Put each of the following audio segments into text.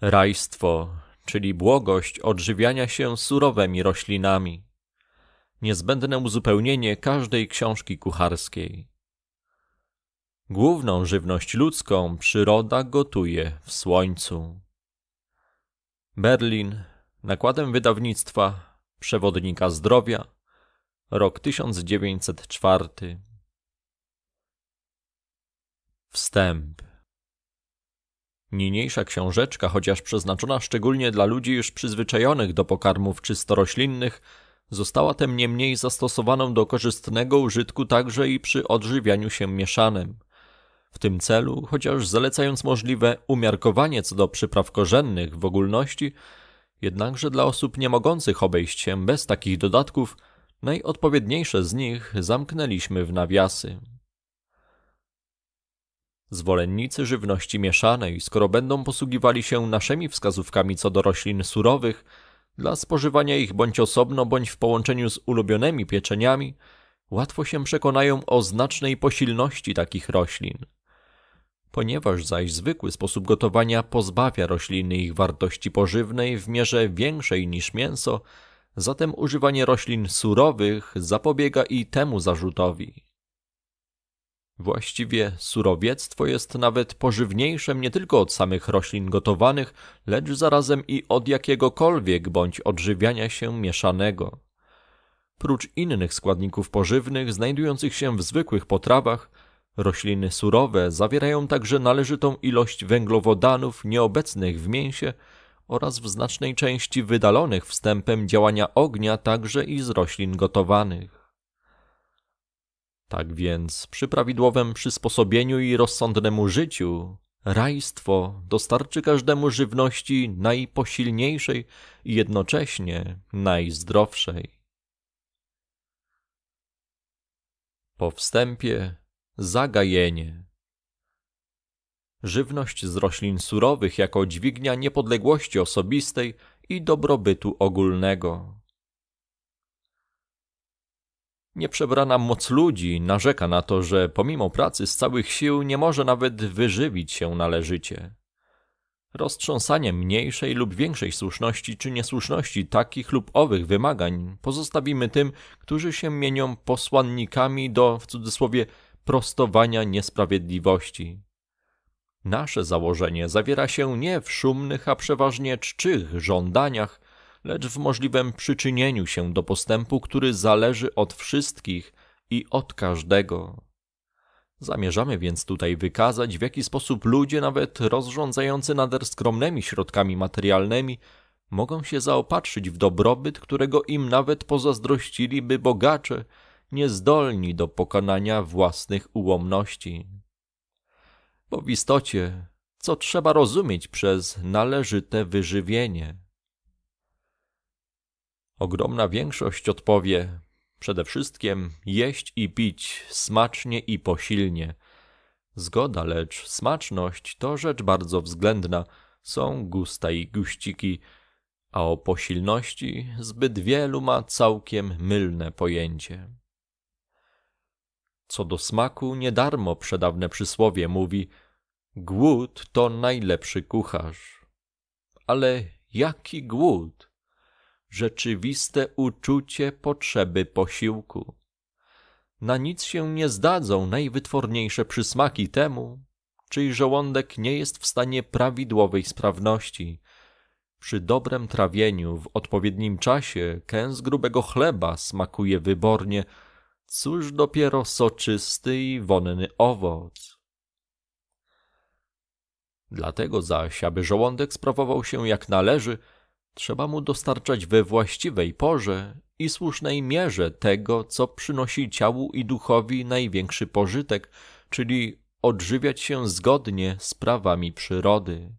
Rajstwo, czyli błogość odżywiania się surowymi roślinami. Niezbędne uzupełnienie każdej książki kucharskiej. Główną żywność ludzką przyroda gotuje w słońcu. Berlin, nakładem wydawnictwa Przewodnika Zdrowia, rok 1904. Wstęp. Niniejsza książeczka, chociaż przeznaczona szczególnie dla ludzi już przyzwyczajonych do pokarmów czysto roślinnych, została tem niemniej zastosowaną do korzystnego użytku także i przy odżywianiu się mieszanym. W tym celu, chociaż zalecając możliwe umiarkowanie co do przypraw korzennych w ogólności, jednakże dla osób nie mogących obejść się bez takich dodatków, najodpowiedniejsze z nich zamknęliśmy w nawiasy. Zwolennicy żywności mieszanej, skoro będą posługiwali się naszymi wskazówkami co do roślin surowych, dla spożywania ich bądź osobno, bądź w połączeniu z ulubionymi pieczeniami, łatwo się przekonają o znacznej posilności takich roślin. Ponieważ zaś zwykły sposób gotowania pozbawia rośliny ich wartości pożywnej w mierze większej niż mięso, zatem używanie roślin surowych zapobiega i temu zarzutowi. Właściwie surowiectwo jest nawet pożywniejszym nie tylko od samych roślin gotowanych, lecz zarazem i od jakiegokolwiek bądź odżywiania się mieszanego. Prócz innych składników pożywnych znajdujących się w zwykłych potrawach, rośliny surowe zawierają także należytą ilość węglowodanów nieobecnych w mięsie oraz w znacznej części wydalonych wstępem działania ognia także i z roślin gotowanych. Tak więc przy prawidłowym przysposobieniu i rozsądnemu życiu, rajstwo dostarczy każdemu żywności najposilniejszej i jednocześnie najzdrowszej. Po wstępie zagajenie. Żywność z roślin surowych jako dźwignia niepodległości osobistej i dobrobytu ogólnego. Nieprzebrana moc ludzi narzeka na to, że pomimo pracy z całych sił nie może nawet wyżywić się należycie. Roztrząsanie mniejszej lub większej słuszności czy niesłuszności takich lub owych wymagań pozostawimy tym, którzy się mienią posłannikami do, w cudzysłowie, prostowania niesprawiedliwości. Nasze założenie zawiera się nie w szumnych, a przeważnie czczych żądaniach, lecz w możliwym przyczynieniu się do postępu, który zależy od wszystkich i od każdego. Zamierzamy więc tutaj wykazać, w jaki sposób ludzie, nawet rozrządzający nader skromnymi środkami materialnymi, mogą się zaopatrzyć w dobrobyt, którego im nawet pozazdrościliby bogacze, niezdolni do pokonania własnych ułomności. Bo w istocie, co trzeba rozumieć przez należyte wyżywienie? Ogromna większość odpowie przede wszystkim jeść i pić smacznie i posilnie. Zgoda, lecz smaczność to rzecz bardzo względna. Są gusta i guściki, a o posilności zbyt wielu ma całkiem mylne pojęcie. Co do smaku, niedarmo przedawne przysłowie mówi: Głód to najlepszy kucharz. Ale jaki głód? rzeczywiste uczucie potrzeby posiłku. Na nic się nie zdadzą najwytworniejsze przysmaki temu, czyj żołądek nie jest w stanie prawidłowej sprawności. Przy dobrem trawieniu w odpowiednim czasie kęs grubego chleba smakuje wybornie, cóż dopiero soczysty i wonny owoc. Dlatego zaś, aby żołądek sprawował się jak należy, Trzeba mu dostarczać we właściwej porze i słusznej mierze tego, co przynosi ciału i duchowi największy pożytek, czyli odżywiać się zgodnie z prawami przyrody.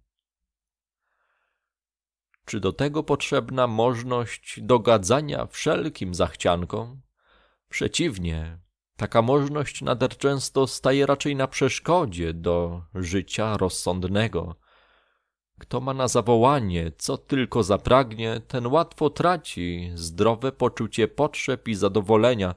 Czy do tego potrzebna możność dogadzania wszelkim zachciankom? Przeciwnie, taka możność nader często staje raczej na przeszkodzie do życia rozsądnego, kto ma na zawołanie, co tylko zapragnie, ten łatwo traci zdrowe poczucie potrzeb i zadowolenia.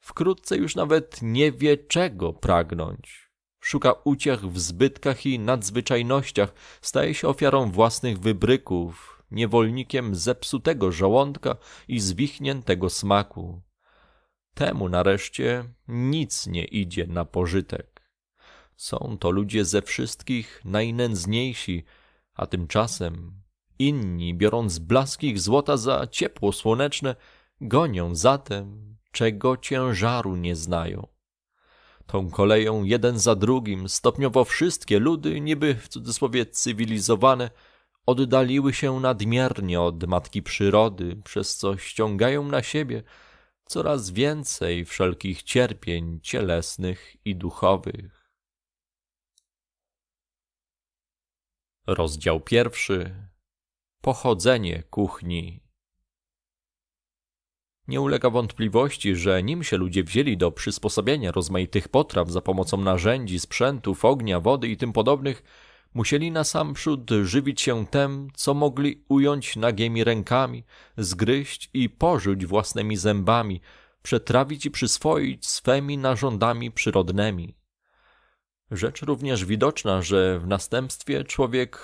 Wkrótce już nawet nie wie, czego pragnąć. Szuka uciech w zbytkach i nadzwyczajnościach, staje się ofiarą własnych wybryków, niewolnikiem zepsutego żołądka i zwichniętego smaku. Temu nareszcie nic nie idzie na pożytek. Są to ludzie ze wszystkich najnędzniejsi, a tymczasem inni, biorąc blask ich złota za ciepło słoneczne, gonią za tym, czego ciężaru nie znają. Tą koleją jeden za drugim stopniowo wszystkie ludy, niby w cudzysłowie cywilizowane, oddaliły się nadmiernie od matki przyrody, przez co ściągają na siebie coraz więcej wszelkich cierpień cielesnych i duchowych. Rozdział pierwszy. Pochodzenie kuchni. Nie ulega wątpliwości, że nim się ludzie wzięli do przysposobienia rozmaitych potraw za pomocą narzędzi, sprzętów, ognia, wody i tym podobnych, musieli przód żywić się tem, co mogli ująć nagimi rękami, zgryźć i pożyć własnymi zębami, przetrawić i przyswoić swemi narządami przyrodnymi. Rzecz również widoczna, że w następstwie człowiek,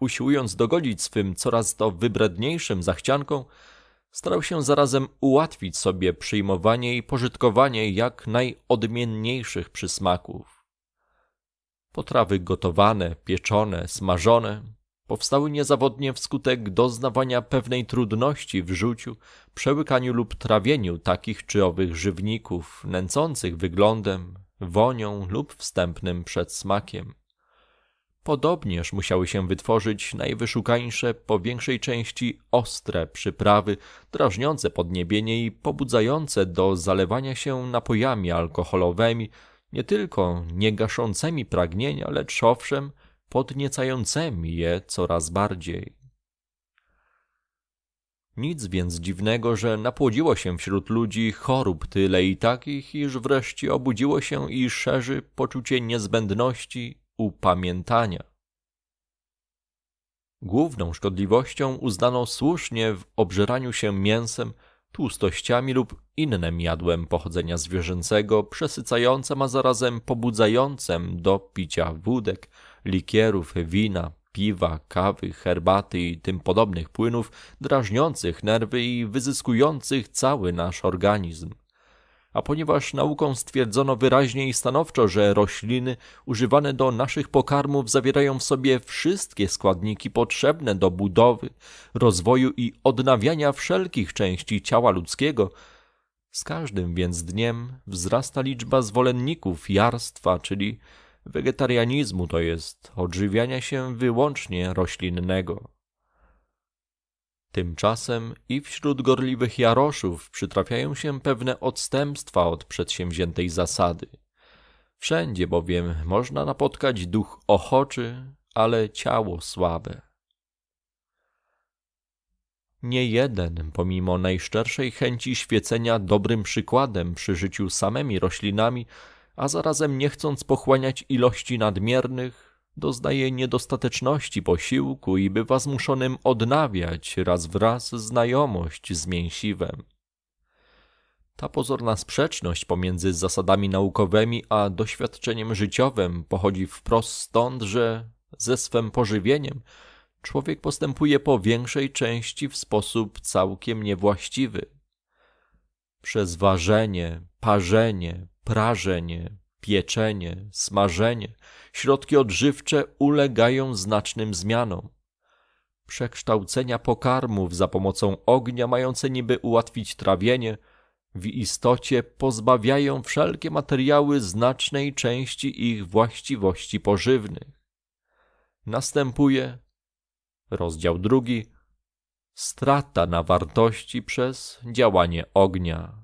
usiłując dogodzić swym coraz to wybredniejszym zachciankom, starał się zarazem ułatwić sobie przyjmowanie i pożytkowanie jak najodmienniejszych przysmaków. Potrawy gotowane, pieczone, smażone powstały niezawodnie wskutek doznawania pewnej trudności w rzuciu, przełykaniu lub trawieniu takich czy owych żywników, nęcących wyglądem, wonią lub wstępnym przedsmakiem. Podobnież musiały się wytworzyć najwyszukańsze, po większej części ostre przyprawy, drażniące podniebienie i pobudzające do zalewania się napojami alkoholowymi, nie tylko nie gaszącymi pragnienia, lecz owszem, podniecającymi je coraz bardziej. Nic więc dziwnego, że napłodziło się wśród ludzi chorób tyle i takich, iż wreszcie obudziło się i szerzy poczucie niezbędności upamiętania. Główną szkodliwością uznano słusznie w obżeraniu się mięsem, tłustościami lub innym jadłem pochodzenia zwierzęcego, przesycającym, a zarazem pobudzającym do picia wódek, likierów, wina, piwa, kawy, herbaty i tym podobnych płynów drażniących nerwy i wyzyskujących cały nasz organizm. A ponieważ nauką stwierdzono wyraźnie i stanowczo, że rośliny używane do naszych pokarmów zawierają w sobie wszystkie składniki potrzebne do budowy, rozwoju i odnawiania wszelkich części ciała ludzkiego, z każdym więc dniem wzrasta liczba zwolenników jarstwa, czyli wegetarianizmu, to jest odżywiania się wyłącznie roślinnego. Tymczasem i wśród gorliwych jaroszów przytrafiają się pewne odstępstwa od przedsięwziętej zasady. Wszędzie bowiem można napotkać duch ochoczy, ale ciało słabe. Nie jeden, pomimo najszczerszej chęci świecenia dobrym przykładem przy życiu samymi roślinami, a zarazem nie chcąc pochłaniać ilości nadmiernych, doznaje niedostateczności posiłku i bywa zmuszonym odnawiać raz wraz znajomość z mięsiwem. Ta pozorna sprzeczność pomiędzy zasadami naukowymi a doświadczeniem życiowym pochodzi wprost stąd, że ze swym pożywieniem człowiek postępuje po większej części w sposób całkiem niewłaściwy. Przez ważenie, parzenie, prażenie, pieczenie, smażenie, środki odżywcze ulegają znacznym zmianom. Przekształcenia pokarmów za pomocą ognia, mające niby ułatwić trawienie, w istocie pozbawiają wszelkie materiały znacznej części ich właściwości pożywnych. Następuje rozdział drugi strata na wartości przez działanie ognia.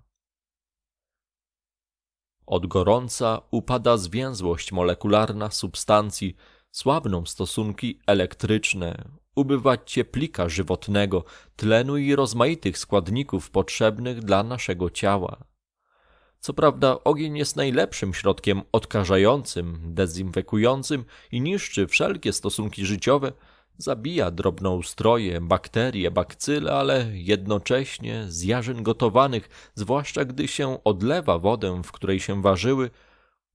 Od gorąca upada zwięzłość molekularna substancji, słabną stosunki elektryczne, ubywa cieplika żywotnego, tlenu i rozmaitych składników potrzebnych dla naszego ciała. Co prawda, ogień jest najlepszym środkiem odkażającym, dezynfekującym i niszczy wszelkie stosunki życiowe, Zabija stroje, bakterie, bakcyle, ale jednocześnie z jarzyn gotowanych, zwłaszcza gdy się odlewa wodę, w której się ważyły,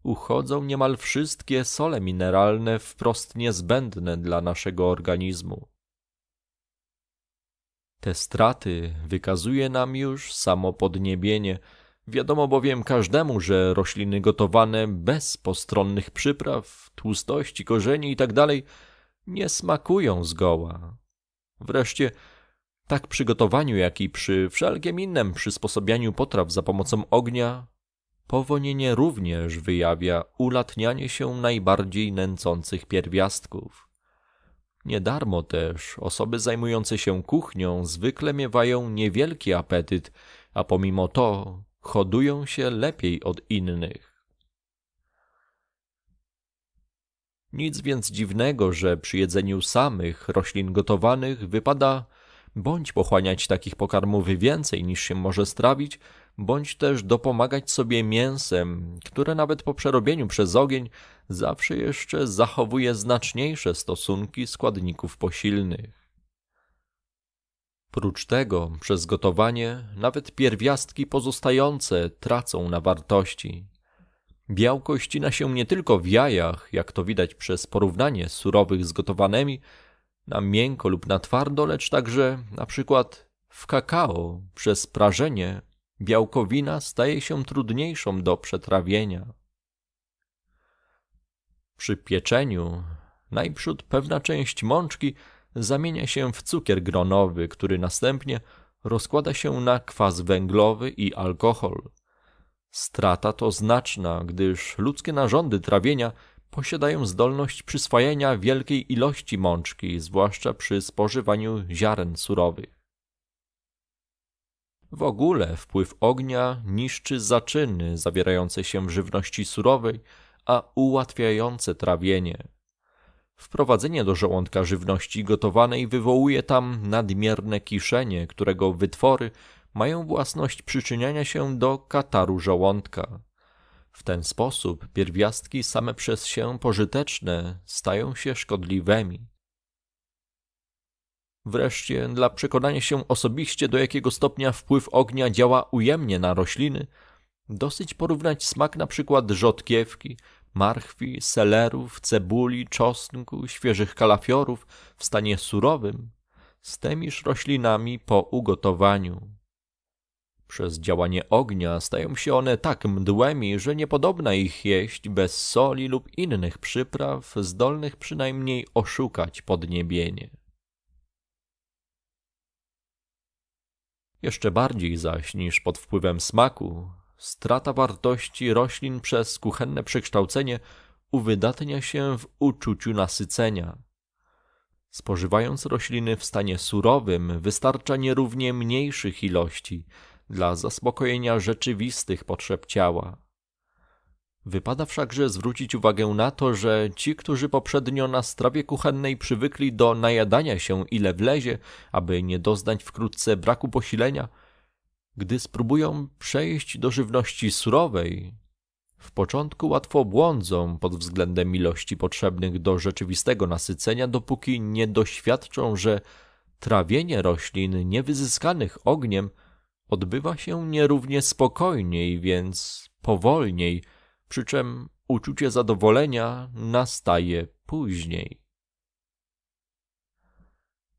uchodzą niemal wszystkie sole mineralne wprost niezbędne dla naszego organizmu. Te straty wykazuje nam już samo podniebienie. Wiadomo bowiem każdemu, że rośliny gotowane bez postronnych przypraw, tłustości, korzeni itd tak nie smakują zgoła. Wreszcie, tak przy gotowaniu, jak i przy wszelkim innym przysposobianiu potraw za pomocą ognia, powonienie również wyjawia ulatnianie się najbardziej nęcących pierwiastków. Niedarmo też osoby zajmujące się kuchnią zwykle miewają niewielki apetyt, a pomimo to hodują się lepiej od innych. Nic więc dziwnego, że przy jedzeniu samych roślin gotowanych wypada bądź pochłaniać takich pokarmów więcej niż się może strawić, bądź też dopomagać sobie mięsem, które nawet po przerobieniu przez ogień zawsze jeszcze zachowuje znaczniejsze stosunki składników posilnych. Prócz tego, przez gotowanie, nawet pierwiastki pozostające tracą na wartości. Białko ścina się nie tylko w jajach, jak to widać przez porównanie surowych z gotowanymi, na miękko lub na twardo, lecz także na przykład w kakao przez prażenie białkowina staje się trudniejszą do przetrawienia. Przy pieczeniu najprzód pewna część mączki zamienia się w cukier gronowy, który następnie rozkłada się na kwas węglowy i alkohol. Strata to znaczna, gdyż ludzkie narządy trawienia posiadają zdolność przyswajania wielkiej ilości mączki, zwłaszcza przy spożywaniu ziaren surowych. W ogóle wpływ ognia niszczy zaczyny zawierające się w żywności surowej, a ułatwiające trawienie. Wprowadzenie do żołądka żywności gotowanej wywołuje tam nadmierne kiszenie, którego wytwory mają własność przyczyniania się do kataru żołądka. W ten sposób pierwiastki same przez się pożyteczne stają się szkodliwymi. Wreszcie, dla przekonania się osobiście, do jakiego stopnia wpływ ognia działa ujemnie na rośliny, dosyć porównać smak np. rzodkiewki, marchwi, selerów, cebuli, czosnku, świeżych kalafiorów w stanie surowym z tymiż roślinami po ugotowaniu. Przez działanie ognia stają się one tak mdłemi, że niepodobna ich jeść bez soli lub innych przypraw zdolnych przynajmniej oszukać podniebienie. Jeszcze bardziej zaś niż pod wpływem smaku, strata wartości roślin przez kuchenne przekształcenie uwydatnia się w uczuciu nasycenia. Spożywając rośliny w stanie surowym, wystarcza nierównie mniejszych ilości – dla zaspokojenia rzeczywistych potrzeb ciała. Wypada wszakże zwrócić uwagę na to, że ci, którzy poprzednio na strawie kuchennej przywykli do najadania się ile wlezie, aby nie doznać wkrótce braku posilenia, gdy spróbują przejść do żywności surowej, w początku łatwo błądzą pod względem ilości potrzebnych do rzeczywistego nasycenia, dopóki nie doświadczą, że trawienie roślin niewyzyskanych ogniem – odbywa się nierównie spokojniej, więc powolniej, przy czym uczucie zadowolenia nastaje później.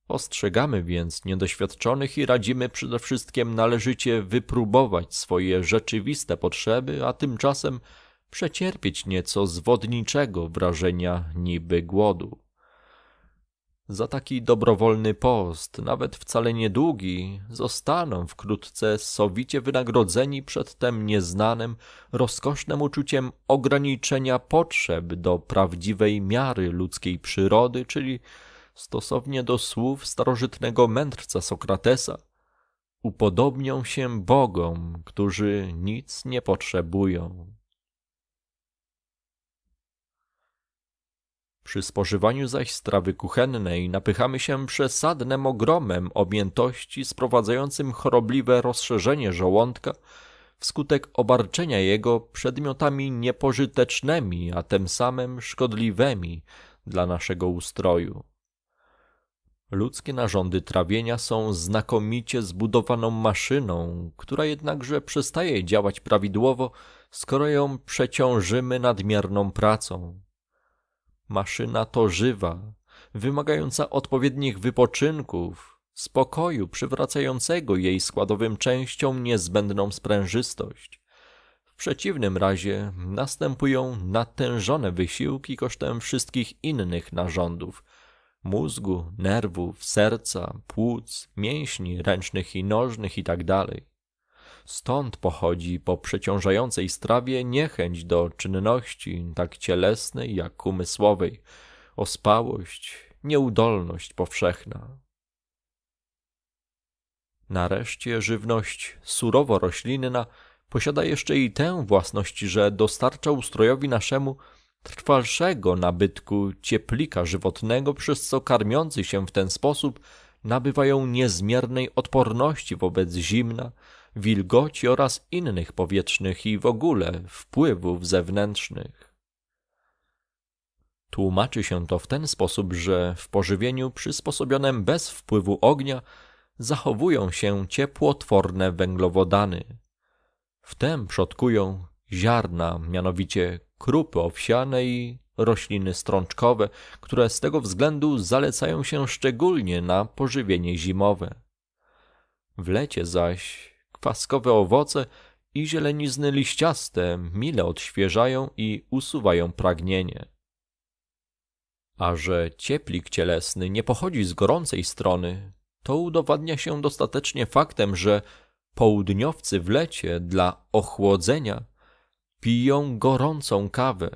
Ostrzegamy więc niedoświadczonych i radzimy przede wszystkim należycie wypróbować swoje rzeczywiste potrzeby, a tymczasem przecierpieć nieco zwodniczego wrażenia niby głodu. Za taki dobrowolny post, nawet wcale niedługi, zostaną wkrótce sowicie wynagrodzeni przedtem nieznanym, rozkosznym uczuciem ograniczenia potrzeb do prawdziwej miary ludzkiej przyrody, czyli stosownie do słów starożytnego mędrca Sokratesa, upodobnią się bogom, którzy nic nie potrzebują. Przy spożywaniu zaś strawy kuchennej napychamy się przesadnym ogromem objętości sprowadzającym chorobliwe rozszerzenie żołądka wskutek obarczenia jego przedmiotami niepożytecznymi, a tym samym szkodliwymi dla naszego ustroju. Ludzkie narządy trawienia są znakomicie zbudowaną maszyną, która jednakże przestaje działać prawidłowo, skoro ją przeciążymy nadmierną pracą. Maszyna to żywa, wymagająca odpowiednich wypoczynków, spokoju przywracającego jej składowym częściom niezbędną sprężystość. W przeciwnym razie następują natężone wysiłki kosztem wszystkich innych narządów mózgu, nerwów, serca, płuc, mięśni ręcznych i nożnych itd. Tak Stąd pochodzi po przeciążającej strawie niechęć do czynności tak cielesnej jak umysłowej, ospałość, nieudolność powszechna. Nareszcie żywność surowo roślinna posiada jeszcze i tę własność, że dostarcza ustrojowi naszemu trwalszego nabytku cieplika żywotnego, przez co karmiący się w ten sposób nabywają niezmiernej odporności wobec zimna, wilgoci oraz innych powietrznych i w ogóle wpływów zewnętrznych. Tłumaczy się to w ten sposób, że w pożywieniu przysposobionym bez wpływu ognia zachowują się ciepłotworne węglowodany. Wtem przodkują ziarna, mianowicie krupy owsiane i rośliny strączkowe, które z tego względu zalecają się szczególnie na pożywienie zimowe. W lecie zaś kwaskowe owoce i zielenizny liściaste mile odświeżają i usuwają pragnienie. A że cieplik cielesny nie pochodzi z gorącej strony, to udowadnia się dostatecznie faktem, że południowcy w lecie dla ochłodzenia piją gorącą kawę.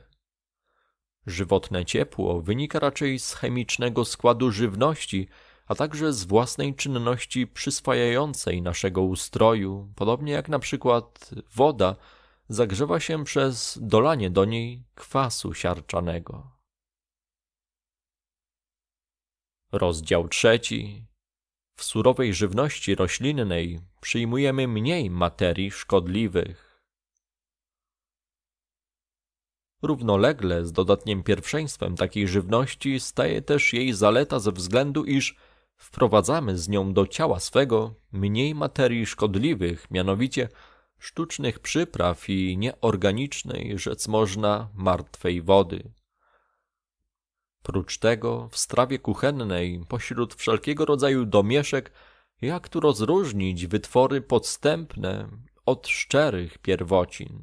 Żywotne ciepło wynika raczej z chemicznego składu żywności, a także z własnej czynności przyswajającej naszego ustroju, podobnie jak na przykład woda zagrzewa się przez dolanie do niej kwasu siarczanego. Rozdział trzeci. W surowej żywności roślinnej przyjmujemy mniej materii szkodliwych. Równolegle z dodatnim pierwszeństwem takiej żywności staje też jej zaleta ze względu, iż wprowadzamy z nią do ciała swego mniej materii szkodliwych, mianowicie sztucznych przypraw i nieorganicznej, rzec można, martwej wody. Prócz tego w strawie kuchennej, pośród wszelkiego rodzaju domieszek, jak tu rozróżnić wytwory podstępne od szczerych pierwocin?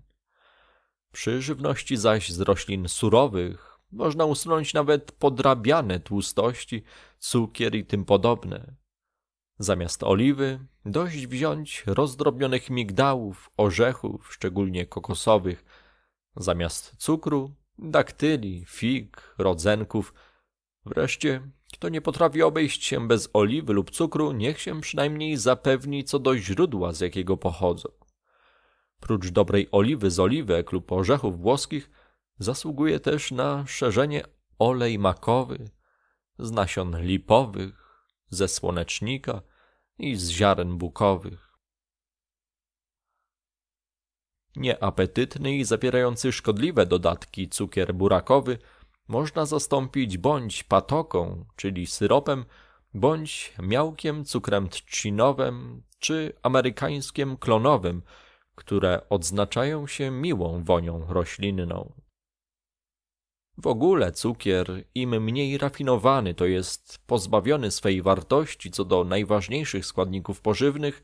Przy żywności zaś z roślin surowych można usunąć nawet podrabiane tłustości, cukier i tym podobne. Zamiast oliwy dość wziąć rozdrobnionych migdałów, orzechów, szczególnie kokosowych. Zamiast cukru daktyli, fig, rodzenków. Wreszcie, kto nie potrafi obejść się bez oliwy lub cukru, niech się przynajmniej zapewni co do źródła, z jakiego pochodzą. Prócz dobrej oliwy z oliwek lub orzechów włoskich, Zasługuje też na szerzenie olej makowy z nasion lipowych, ze słonecznika i z ziaren bukowych. Nieapetytny i zawierający szkodliwe dodatki cukier burakowy można zastąpić bądź patoką, czyli syropem, bądź miałkiem cukrem trzcinowym czy amerykańskim klonowym, które odznaczają się miłą wonią roślinną. W ogóle cukier, im mniej rafinowany, to jest pozbawiony swej wartości co do najważniejszych składników pożywnych,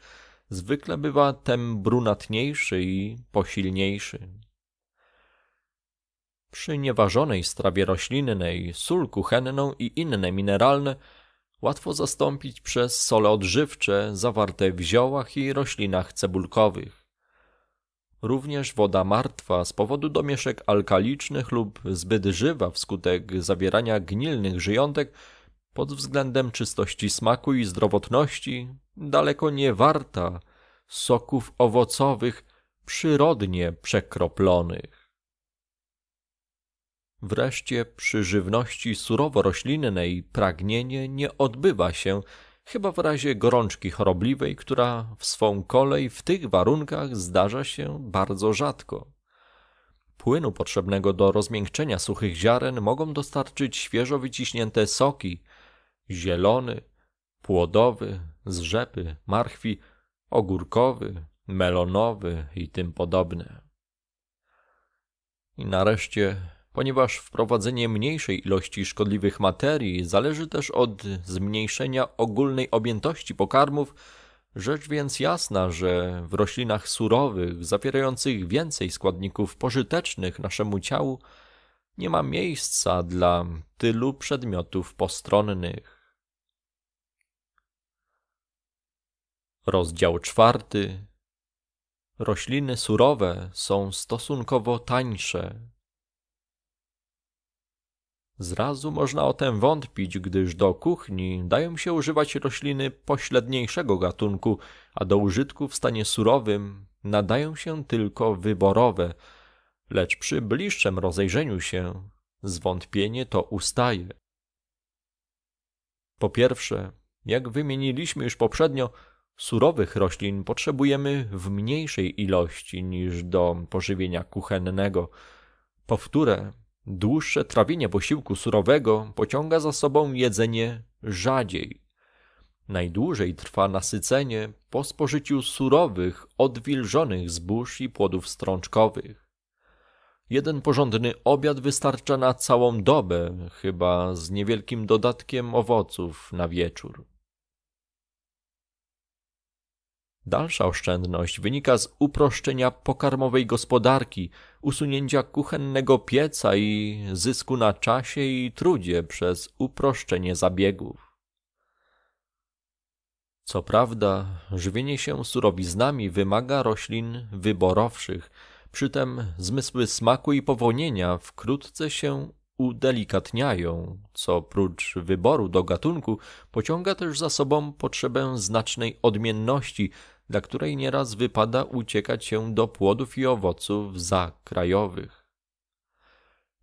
zwykle bywa tem brunatniejszy i posilniejszy. Przy nieważonej strawie roślinnej sól kuchenną i inne mineralne łatwo zastąpić przez sole odżywcze zawarte w ziołach i roślinach cebulkowych. Również woda martwa z powodu domieszek alkalicznych lub zbyt żywa wskutek zawierania gnilnych żyjątek pod względem czystości smaku i zdrowotności daleko nie warta soków owocowych przyrodnie przekroplonych. Wreszcie przy żywności surowo roślinnej pragnienie nie odbywa się chyba w razie gorączki chorobliwej, która w swą kolej w tych warunkach zdarza się bardzo rzadko. Płynu potrzebnego do rozmiękczenia suchych ziaren mogą dostarczyć świeżo wyciśnięte soki, zielony, płodowy, z rzepy, marchwi, ogórkowy, melonowy i tym podobne. I nareszcie ponieważ wprowadzenie mniejszej ilości szkodliwych materii zależy też od zmniejszenia ogólnej objętości pokarmów, rzecz więc jasna, że w roślinach surowych, zawierających więcej składników pożytecznych naszemu ciału, nie ma miejsca dla tylu przedmiotów postronnych. Rozdział czwarty. Rośliny surowe są stosunkowo tańsze Zrazu można o tym wątpić, gdyż do kuchni dają się używać rośliny pośredniejszego gatunku, a do użytku w stanie surowym nadają się tylko wyborowe. Lecz przy bliższym rozejrzeniu się zwątpienie to ustaje. Po pierwsze, jak wymieniliśmy już poprzednio, surowych roślin potrzebujemy w mniejszej ilości niż do pożywienia kuchennego. Powtórę, Dłuższe trawienie posiłku surowego pociąga za sobą jedzenie rzadziej. Najdłużej trwa nasycenie po spożyciu surowych, odwilżonych zbóż i płodów strączkowych. Jeden porządny obiad wystarcza na całą dobę, chyba z niewielkim dodatkiem owoców na wieczór. Dalsza oszczędność wynika z uproszczenia pokarmowej gospodarki, usunięcia kuchennego pieca i zysku na czasie i trudzie przez uproszczenie zabiegów. Co prawda, żywienie się surowiznami wymaga roślin wyborowszych, przytem zmysły smaku i powonienia wkrótce się udelikatniają, co prócz wyboru do gatunku pociąga też za sobą potrzebę znacznej odmienności – dla której nieraz wypada uciekać się do płodów i owoców zakrajowych.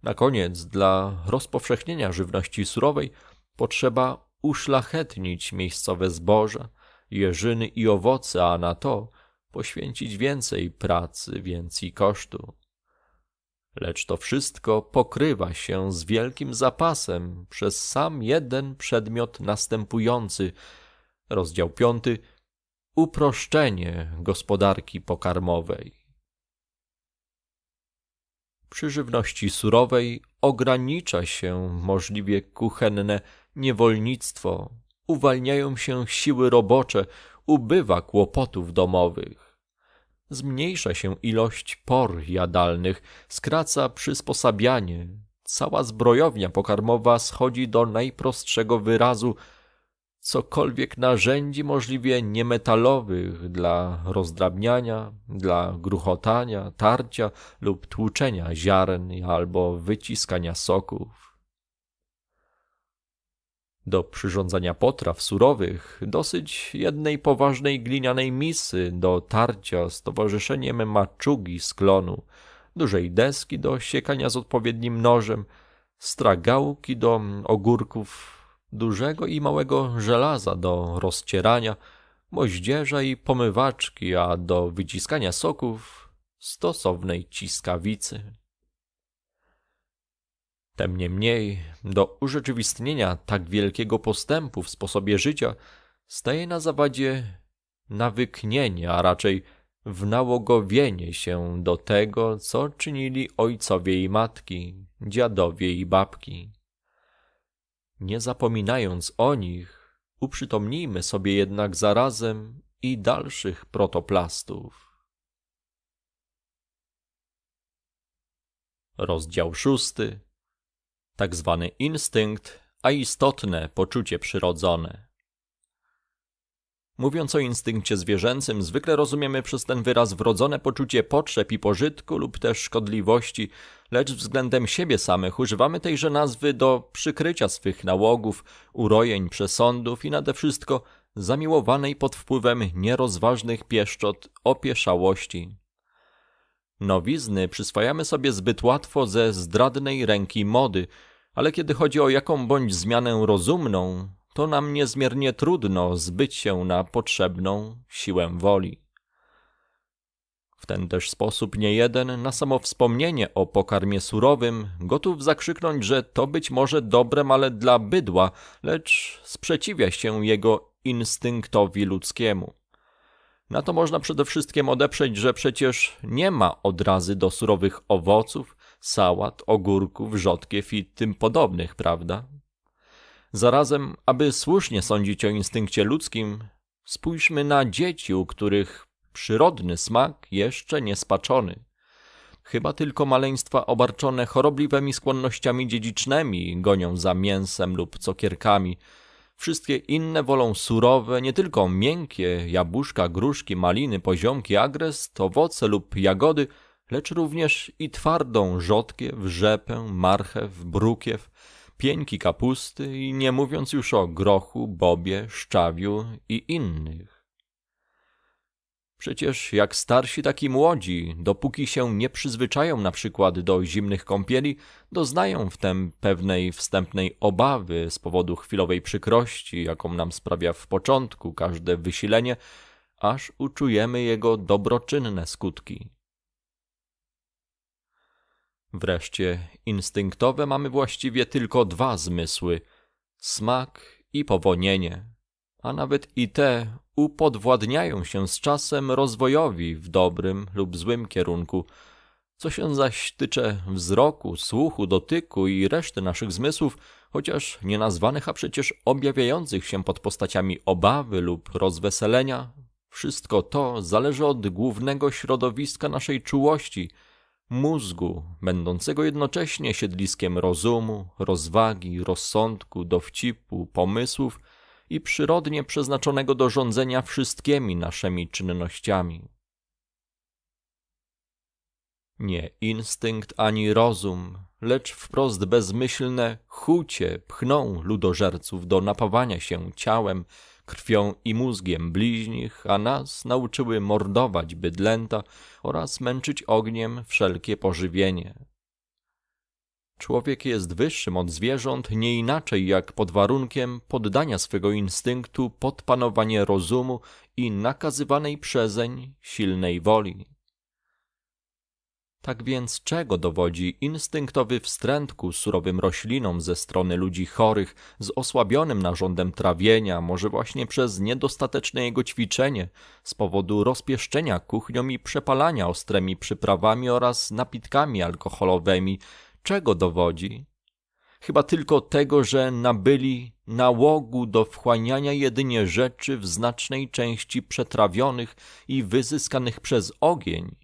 Na koniec, dla rozpowszechnienia żywności surowej potrzeba uszlachetnić miejscowe zboża, jeżyny i owoce, a na to poświęcić więcej pracy, więcej kosztu. Lecz to wszystko pokrywa się z wielkim zapasem przez sam jeden przedmiot następujący. Rozdział piąty – uproszczenie gospodarki pokarmowej. Przy żywności surowej ogranicza się możliwie kuchenne niewolnictwo, uwalniają się siły robocze, ubywa kłopotów domowych. Zmniejsza się ilość por jadalnych, skraca przysposabianie. Cała zbrojownia pokarmowa schodzi do najprostszego wyrazu cokolwiek narzędzi możliwie niemetalowych dla rozdrabniania, dla gruchotania, tarcia lub tłuczenia ziaren albo wyciskania soków. Do przyrządzania potraw surowych dosyć jednej poważnej glinianej misy do tarcia z towarzyszeniem maczugi z klonu, dużej deski do siekania z odpowiednim nożem, stragałki do ogórków dużego i małego żelaza do rozcierania, moździerza i pomywaczki, a do wyciskania soków stosownej ciskawicy. Tem niemniej, do urzeczywistnienia tak wielkiego postępu w sposobie życia staje na zawadzie nawyknienie, a raczej wnałogowienie się do tego, co czynili ojcowie i matki, dziadowie i babki. Nie zapominając o nich, uprzytomnijmy sobie jednak zarazem i dalszych protoplastów. Rozdział szósty. Tak zwany instynkt, a istotne poczucie przyrodzone. Mówiąc o instynkcie zwierzęcym, zwykle rozumiemy przez ten wyraz wrodzone poczucie potrzeb i pożytku lub też szkodliwości, lecz względem siebie samych używamy tejże nazwy do przykrycia swych nałogów, urojeń, przesądów i nade wszystko zamiłowanej pod wpływem nierozważnych pieszczot opieszałości. Nowizny przyswajamy sobie zbyt łatwo ze zdradnej ręki mody, ale kiedy chodzi o jaką bądź zmianę rozumną, to nam niezmiernie trudno zbyć się na potrzebną siłę woli. W ten też sposób niejeden na samo wspomnienie o pokarmie surowym gotów zakrzyknąć, że to być może dobre, ale dla bydła, lecz sprzeciwia się jego instynktowi ludzkiemu. Na to można przede wszystkim odeprzeć, że przecież nie ma odrazy do surowych owoców, sałat, ogórków, rzodkiew i tym podobnych, prawda? Zarazem, aby słusznie sądzić o instynkcie ludzkim, spójrzmy na dzieci, u których przyrodny smak jeszcze nie spaczony. Chyba tylko maleństwa obarczone chorobliwymi skłonnościami dziedzicznymi gonią za mięsem lub cokierkami. Wszystkie inne wolą surowe, nie tylko miękkie, jabłuszka, gruszki, maliny, poziomki, agrest, owoce lub jagody, lecz również i twardą rzodkiew, rzepę, marchew, brukiew, pieńki kapusty i nie mówiąc już o grochu, bobie, szczawiu i innych. Przecież jak starsi, tak i młodzi, dopóki się nie przyzwyczają na przykład do zimnych kąpieli, doznają wtem pewnej wstępnej obawy z powodu chwilowej przykrości, jaką nam sprawia w początku każde wysilenie, aż uczujemy jego dobroczynne skutki. Wreszcie instynktowe mamy właściwie tylko dwa zmysły: smak i powonienie. A nawet i te upodwładniają się z czasem rozwojowi w dobrym lub złym kierunku. Co się zaś tycze wzroku, słuchu, dotyku i reszty naszych zmysłów, chociaż nienazwanych a przecież objawiających się pod postaciami obawy lub rozweselenia, wszystko to zależy od głównego środowiska naszej czułości – mózgu, będącego jednocześnie siedliskiem rozumu, rozwagi, rozsądku, dowcipu, pomysłów i przyrodnie przeznaczonego do rządzenia wszystkimi naszymi czynnościami. Nie instynkt ani rozum, lecz wprost bezmyślne chucie pchną ludożerców do napawania się ciałem krwią i mózgiem bliźnich, a nas nauczyły mordować bydlęta oraz męczyć ogniem wszelkie pożywienie. Człowiek jest wyższym od zwierząt nie inaczej jak pod warunkiem poddania swego instynktu pod panowanie rozumu i nakazywanej przezeń silnej woli. Tak więc czego dowodzi instynktowy wstręt ku surowym roślinom ze strony ludzi chorych, z osłabionym narządem trawienia, może właśnie przez niedostateczne jego ćwiczenie, z powodu rozpieszczenia kuchnią i przepalania ostrymi przyprawami oraz napitkami alkoholowymi, czego dowodzi? Chyba tylko tego, że nabyli nałogu do wchłaniania jedynie rzeczy w znacznej części przetrawionych i wyzyskanych przez ogień,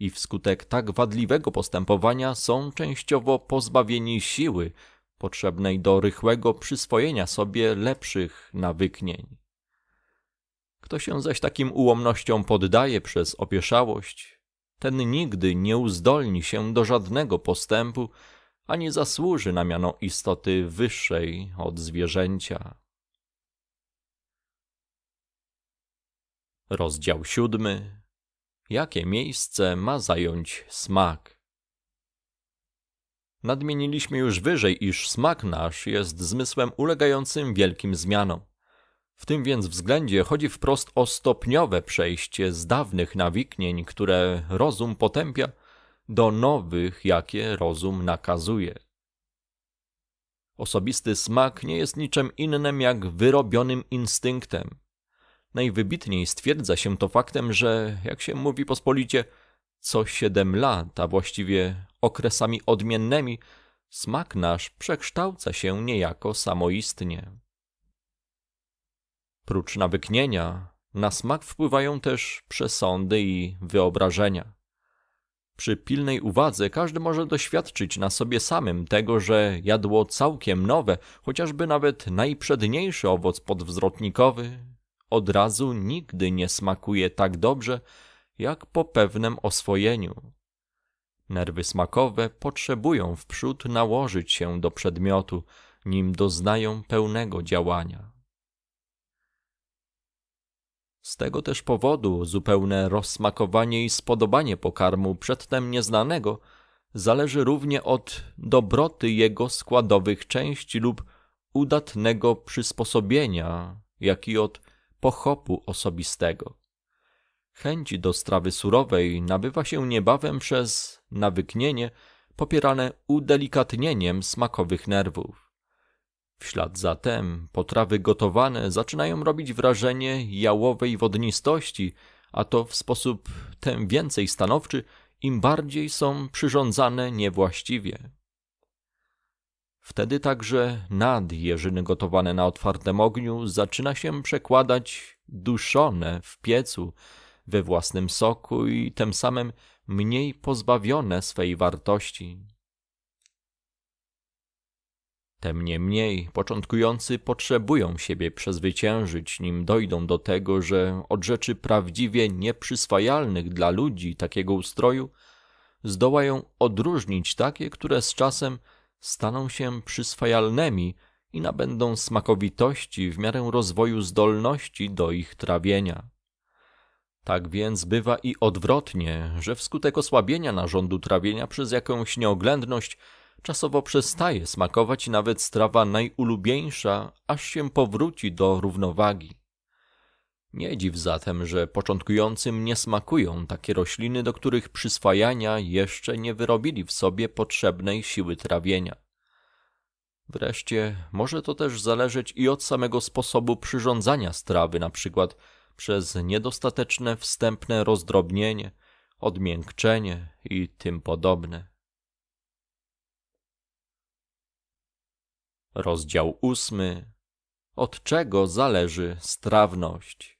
i wskutek tak wadliwego postępowania są częściowo pozbawieni siły potrzebnej do rychłego przyswojenia sobie lepszych nawyknień. Kto się zaś takim ułomnościom poddaje przez opieszałość, ten nigdy nie uzdolni się do żadnego postępu, ani zasłuży na miano istoty wyższej od zwierzęcia. Rozdział siódmy jakie miejsce ma zająć smak. Nadmieniliśmy już wyżej, iż smak nasz jest zmysłem ulegającym wielkim zmianom. W tym więc względzie chodzi wprost o stopniowe przejście z dawnych nawiknień, które rozum potępia, do nowych, jakie rozum nakazuje. Osobisty smak nie jest niczym innym jak wyrobionym instynktem, Najwybitniej stwierdza się to faktem, że, jak się mówi pospolicie, co siedem lat, a właściwie okresami odmiennymi, smak nasz przekształca się niejako samoistnie. Prócz nawyknienia, na smak wpływają też przesądy i wyobrażenia. Przy pilnej uwadze każdy może doświadczyć na sobie samym tego, że jadło całkiem nowe, chociażby nawet najprzedniejszy owoc podwzrotnikowy, od razu nigdy nie smakuje tak dobrze, jak po pewnym oswojeniu. Nerwy smakowe potrzebują wprzód nałożyć się do przedmiotu, nim doznają pełnego działania. Z tego też powodu zupełne rozsmakowanie i spodobanie pokarmu przedtem nieznanego zależy równie od dobroty jego składowych części lub udatnego przysposobienia, jak i od pochopu osobistego. Chęć do strawy surowej nabywa się niebawem przez nawyknienie popierane udelikatnieniem smakowych nerwów. W ślad za tem potrawy gotowane zaczynają robić wrażenie jałowej wodnistości, a to w sposób tym więcej stanowczy, im bardziej są przyrządzane niewłaściwie. Wtedy także nad jeżyny gotowane na otwartym ogniu zaczyna się przekładać duszone w piecu we własnym soku i tym samym mniej pozbawione swej wartości. Tem niemniej początkujący potrzebują siebie przezwyciężyć, nim dojdą do tego, że od rzeczy prawdziwie nieprzyswajalnych dla ludzi takiego ustroju zdołają odróżnić takie, które z czasem – staną się przyswajalnymi i nabędą smakowitości w miarę rozwoju zdolności do ich trawienia. Tak więc bywa i odwrotnie, że wskutek osłabienia narządu trawienia przez jakąś nieoględność czasowo przestaje smakować nawet strawa najulubieńsza, aż się powróci do równowagi. Nie dziw zatem, że początkującym nie smakują takie rośliny, do których przyswajania jeszcze nie wyrobili w sobie potrzebnej siły trawienia. Wreszcie może to też zależeć i od samego sposobu przyrządzania strawy, na przykład przez niedostateczne wstępne rozdrobnienie, odmiękczenie i tym podobne. Rozdział ósmy. Od czego zależy strawność?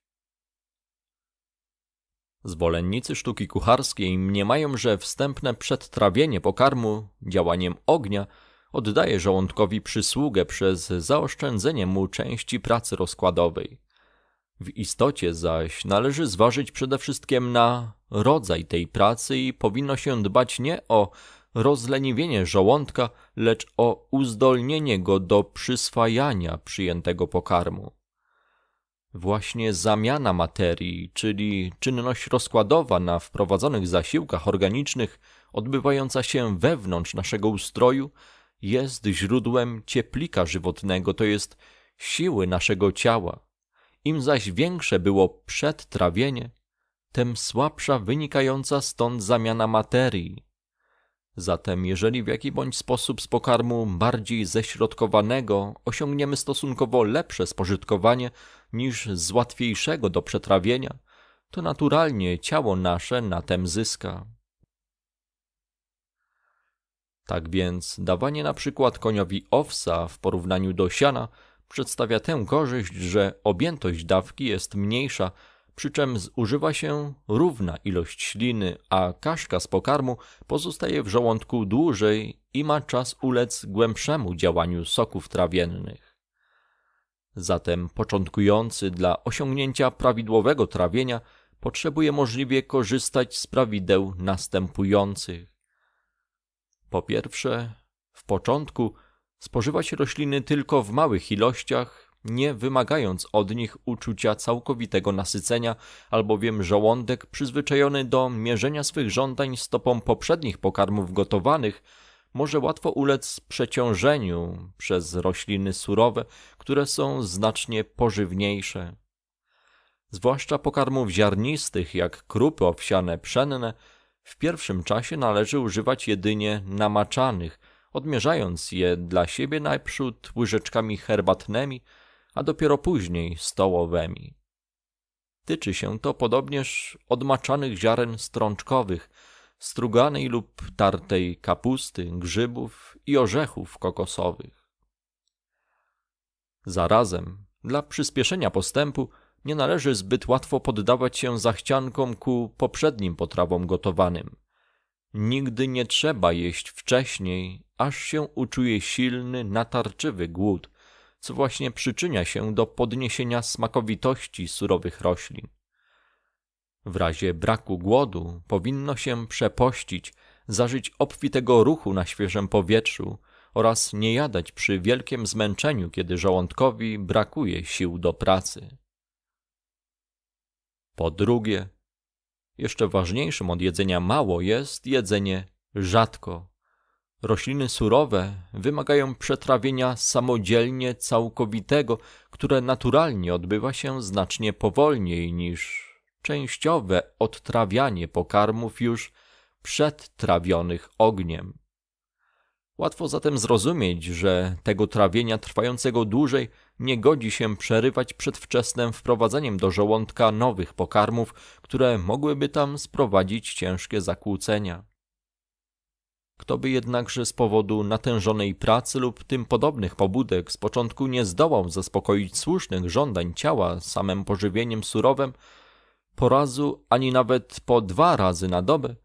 Zwolennicy sztuki kucharskiej mniemają, że wstępne przedtrawienie pokarmu działaniem ognia oddaje żołądkowi przysługę przez zaoszczędzenie mu części pracy rozkładowej. W istocie zaś należy zważyć przede wszystkim na rodzaj tej pracy i powinno się dbać nie o rozleniwienie żołądka, lecz o uzdolnienie go do przyswajania przyjętego pokarmu. Właśnie zamiana materii, czyli czynność rozkładowa na wprowadzonych zasiłkach organicznych, odbywająca się wewnątrz naszego ustroju, jest źródłem cieplika żywotnego, to jest siły naszego ciała. Im zaś większe było przedtrawienie, tym słabsza wynikająca stąd zamiana materii. Zatem, jeżeli w jaki bądź sposób z pokarmu bardziej ześrodkowanego osiągniemy stosunkowo lepsze spożytkowanie, niż z łatwiejszego do przetrawienia, to naturalnie ciało nasze na tem zyska. Tak więc dawanie na przykład koniowi owsa w porównaniu do siana przedstawia tę korzyść, że objętość dawki jest mniejsza, przy czym zużywa się równa ilość śliny, a kaszka z pokarmu pozostaje w żołądku dłużej i ma czas ulec głębszemu działaniu soków trawiennych. Zatem początkujący dla osiągnięcia prawidłowego trawienia potrzebuje możliwie korzystać z prawideł następujących. Po pierwsze, w początku spożywać rośliny tylko w małych ilościach, nie wymagając od nich uczucia całkowitego nasycenia, albowiem żołądek przyzwyczajony do mierzenia swych żądań stopą poprzednich pokarmów gotowanych może łatwo ulec przeciążeniu przez rośliny surowe, które są znacznie pożywniejsze. Zwłaszcza pokarmów ziarnistych, jak krupy owsiane pszenne, w pierwszym czasie należy używać jedynie namaczanych, odmierzając je dla siebie najprzód łyżeczkami herbatnymi, a dopiero później stołowymi. Tyczy się to podobnież odmaczanych ziaren strączkowych – struganej lub tartej kapusty, grzybów i orzechów kokosowych. Zarazem, dla przyspieszenia postępu, nie należy zbyt łatwo poddawać się zachciankom ku poprzednim potrawom gotowanym. Nigdy nie trzeba jeść wcześniej, aż się uczuje silny, natarczywy głód, co właśnie przyczynia się do podniesienia smakowitości surowych roślin. W razie braku głodu powinno się przepościć, zażyć obfitego ruchu na świeżym powietrzu oraz nie jadać przy wielkim zmęczeniu, kiedy żołądkowi brakuje sił do pracy. Po drugie, jeszcze ważniejszym od jedzenia mało jest jedzenie rzadko. Rośliny surowe wymagają przetrawienia samodzielnie całkowitego, które naturalnie odbywa się znacznie powolniej niż częściowe odtrawianie pokarmów już przedtrawionych ogniem. Łatwo zatem zrozumieć, że tego trawienia trwającego dłużej nie godzi się przerywać przedwczesnym wprowadzeniem do żołądka nowych pokarmów, które mogłyby tam sprowadzić ciężkie zakłócenia. Kto by jednakże z powodu natężonej pracy lub tym podobnych pobudek z początku nie zdołał zaspokoić słusznych żądań ciała samym pożywieniem surowym, po razu, ani nawet po dwa razy na dobę,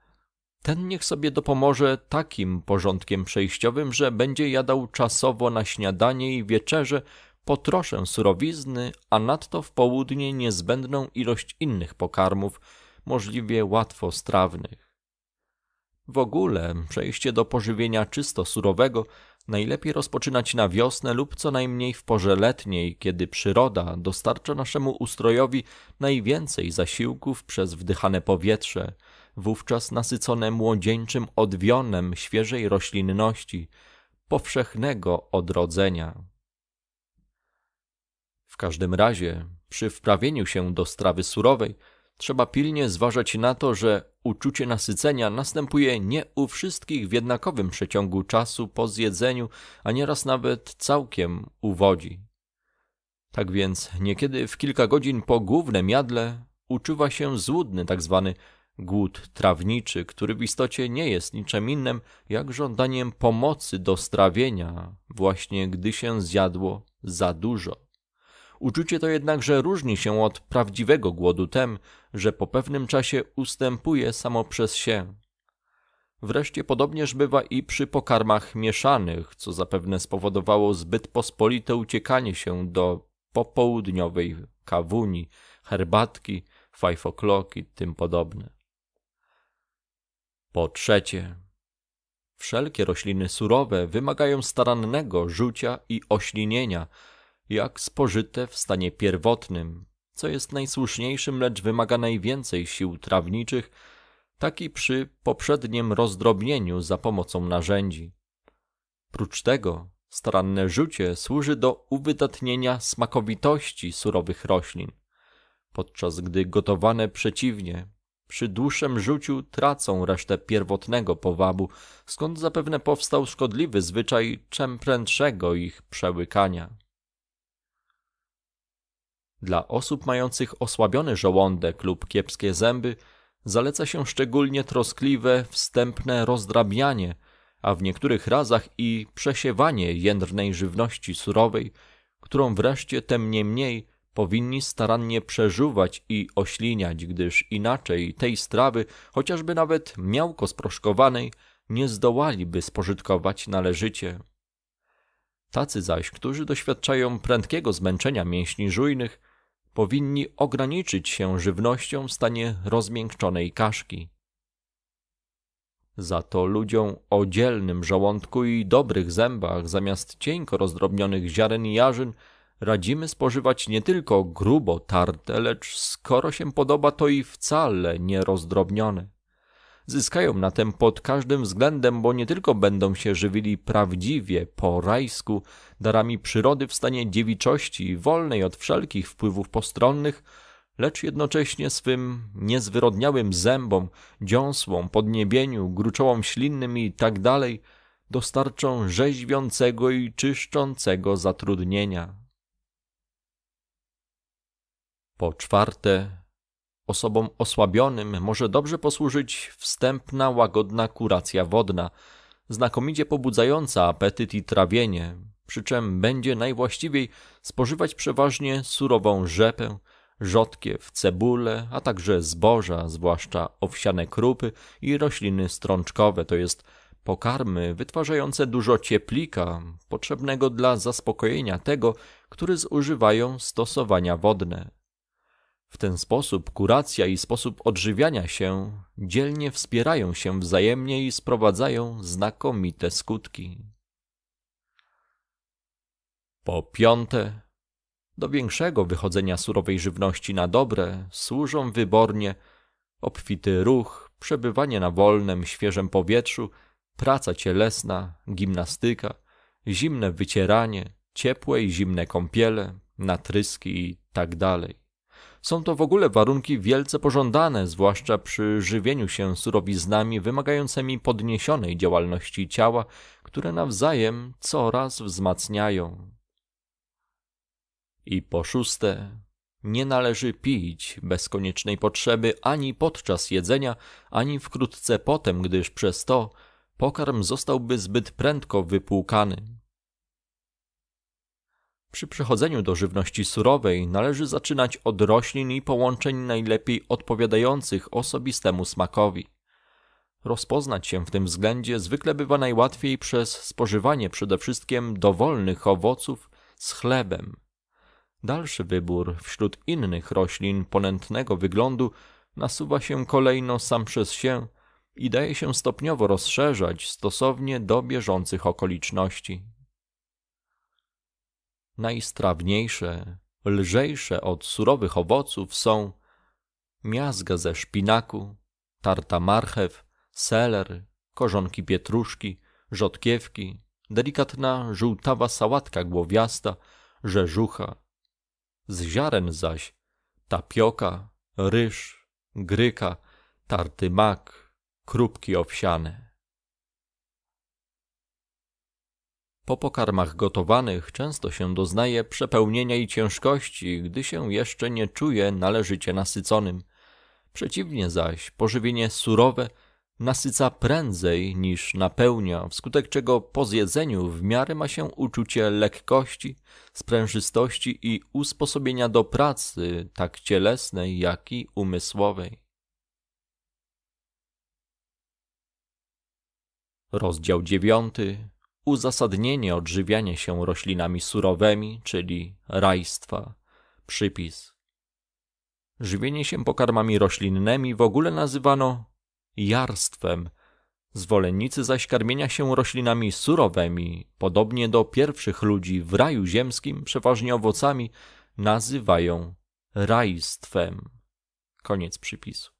ten niech sobie dopomoże takim porządkiem przejściowym, że będzie jadał czasowo na śniadanie i wieczerze po troszę surowizny, a nadto w południe niezbędną ilość innych pokarmów, możliwie łatwo strawnych. W ogóle przejście do pożywienia czysto surowego najlepiej rozpoczynać na wiosnę lub co najmniej w porze letniej, kiedy przyroda dostarcza naszemu ustrojowi najwięcej zasiłków przez wdychane powietrze, wówczas nasycone młodzieńczym odwionem świeżej roślinności, powszechnego odrodzenia. W każdym razie, przy wprawieniu się do strawy surowej, Trzeba pilnie zważać na to, że uczucie nasycenia następuje nie u wszystkich w jednakowym przeciągu czasu po zjedzeniu, a nieraz nawet całkiem uwodzi. Tak więc niekiedy w kilka godzin po głównym jadle uczuwa się złudny tak zwany głód trawniczy, który w istocie nie jest niczym innym jak żądaniem pomocy do strawienia, właśnie gdy się zjadło za dużo. Uczucie to jednakże różni się od prawdziwego głodu tem, że po pewnym czasie ustępuje samo przez się. Wreszcie podobnież bywa i przy pokarmach mieszanych, co zapewne spowodowało zbyt pospolite uciekanie się do popołudniowej kawuni, herbatki, five o'clock i tym podobne. Po trzecie, wszelkie rośliny surowe wymagają starannego rzucia i oślinienia, jak spożyte w stanie pierwotnym, co jest najsłuszniejszym, lecz wymaga najwięcej sił trawniczych, tak i przy poprzednim rozdrobnieniu za pomocą narzędzi. Prócz tego, staranne rzucie służy do uwydatnienia smakowitości surowych roślin, podczas gdy gotowane przeciwnie, przy dłuższym rzuciu tracą resztę pierwotnego powabu, skąd zapewne powstał szkodliwy zwyczaj czem prędszego ich przełykania. Dla osób mających osłabiony żołądek lub kiepskie zęby zaleca się szczególnie troskliwe, wstępne rozdrabianie, a w niektórych razach i przesiewanie jędrnej żywności surowej, którą wreszcie tem niemniej powinni starannie przeżuwać i ośliniać, gdyż inaczej tej strawy, chociażby nawet miałko sproszkowanej, nie zdołaliby spożytkować należycie. Tacy zaś, którzy doświadczają prędkiego zmęczenia mięśni żujnych, powinni ograniczyć się żywnością w stanie rozmiękczonej kaszki. Za to ludziom o dzielnym żołądku i dobrych zębach zamiast cieńko rozdrobnionych ziaren i jarzyn radzimy spożywać nie tylko grubo tarte, lecz skoro się podoba, to i wcale nie rozdrobnione. Zyskają na tym pod każdym względem, bo nie tylko będą się żywili prawdziwie, po rajsku, darami przyrody w stanie dziewiczości, wolnej od wszelkich wpływów postronnych, lecz jednocześnie swym niezwyrodniałym zębom, dziąsłom, podniebieniu, gruczołom ślinnym i tak dalej, dostarczą rzeźwiącego i czyszczącego zatrudnienia. Po czwarte, Osobom osłabionym może dobrze posłużyć wstępna, łagodna kuracja wodna, znakomicie pobudzająca apetyt i trawienie, przy czym będzie najwłaściwiej spożywać przeważnie surową rzepę, rzodkiew, cebulę, a także zboża, zwłaszcza owsiane krupy i rośliny strączkowe, to jest pokarmy wytwarzające dużo cieplika potrzebnego dla zaspokojenia tego, który zużywają stosowania wodne. W ten sposób kuracja i sposób odżywiania się dzielnie wspierają się wzajemnie i sprowadzają znakomite skutki. Po piąte, do większego wychodzenia surowej żywności na dobre służą wybornie obfity ruch, przebywanie na wolnym, świeżym powietrzu, praca cielesna, gimnastyka, zimne wycieranie, ciepłe i zimne kąpiele, natryski i tak dalej. Są to w ogóle warunki wielce pożądane, zwłaszcza przy żywieniu się surowiznami wymagającymi podniesionej działalności ciała, które nawzajem coraz wzmacniają. I po szóste, nie należy pić bez koniecznej potrzeby ani podczas jedzenia, ani wkrótce potem, gdyż przez to pokarm zostałby zbyt prędko wypłukany. Przy przechodzeniu do żywności surowej należy zaczynać od roślin i połączeń najlepiej odpowiadających osobistemu smakowi. Rozpoznać się w tym względzie zwykle bywa najłatwiej przez spożywanie przede wszystkim dowolnych owoców z chlebem. Dalszy wybór wśród innych roślin ponętnego wyglądu nasuwa się kolejno sam przez się i daje się stopniowo rozszerzać stosownie do bieżących okoliczności. Najstrawniejsze, lżejsze od surowych owoców są miazga ze szpinaku, tarta marchew, seler, korzonki pietruszki, rzodkiewki, delikatna żółtawa sałatka głowiasta, rzeżucha. Z ziaren zaś tapioka, ryż, gryka, tarty mak, krupki owsiane. Po pokarmach gotowanych często się doznaje przepełnienia i ciężkości, gdy się jeszcze nie czuje należycie nasyconym. Przeciwnie zaś, pożywienie surowe nasyca prędzej niż napełnia, wskutek czego po zjedzeniu w miarę ma się uczucie lekkości, sprężystości i usposobienia do pracy, tak cielesnej, jak i umysłowej. Rozdział dziewiąty Uzasadnienie odżywiania się roślinami surowymi, czyli rajstwa. Przypis. Żywienie się pokarmami roślinnymi w ogóle nazywano jarstwem. Zwolennicy zaś karmienia się roślinami surowymi, podobnie do pierwszych ludzi w raju ziemskim, przeważnie owocami, nazywają rajstwem. Koniec przypisu.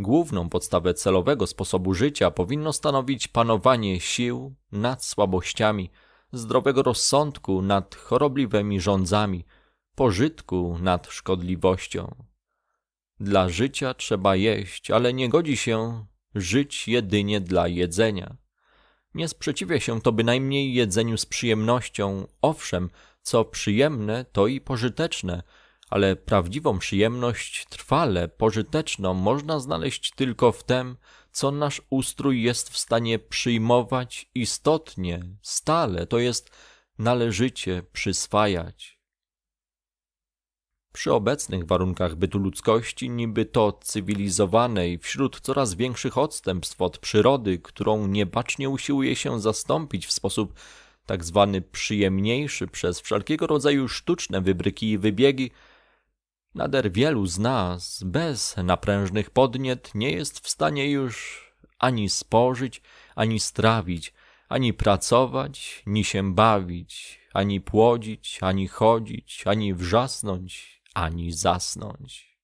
Główną podstawę celowego sposobu życia powinno stanowić panowanie sił nad słabościami, zdrowego rozsądku nad chorobliwymi rządzami, pożytku nad szkodliwością. Dla życia trzeba jeść, ale nie godzi się żyć jedynie dla jedzenia. Nie sprzeciwia się to bynajmniej jedzeniu z przyjemnością, owszem, co przyjemne, to i pożyteczne – ale prawdziwą przyjemność trwale pożyteczną można znaleźć tylko w tym, co nasz ustrój jest w stanie przyjmować istotnie, stale, to jest należycie przyswajać. Przy obecnych warunkach bytu ludzkości, niby to cywilizowanej, wśród coraz większych odstępstw od przyrody, którą niebacznie usiłuje się zastąpić w sposób tak zwany przyjemniejszy przez wszelkiego rodzaju sztuczne wybryki i wybiegi, Nader wielu z nas bez naprężnych podniet nie jest w stanie już ani spożyć, ani strawić, ani pracować, ni się bawić, ani płodzić, ani chodzić, ani wrzasnąć, ani zasnąć.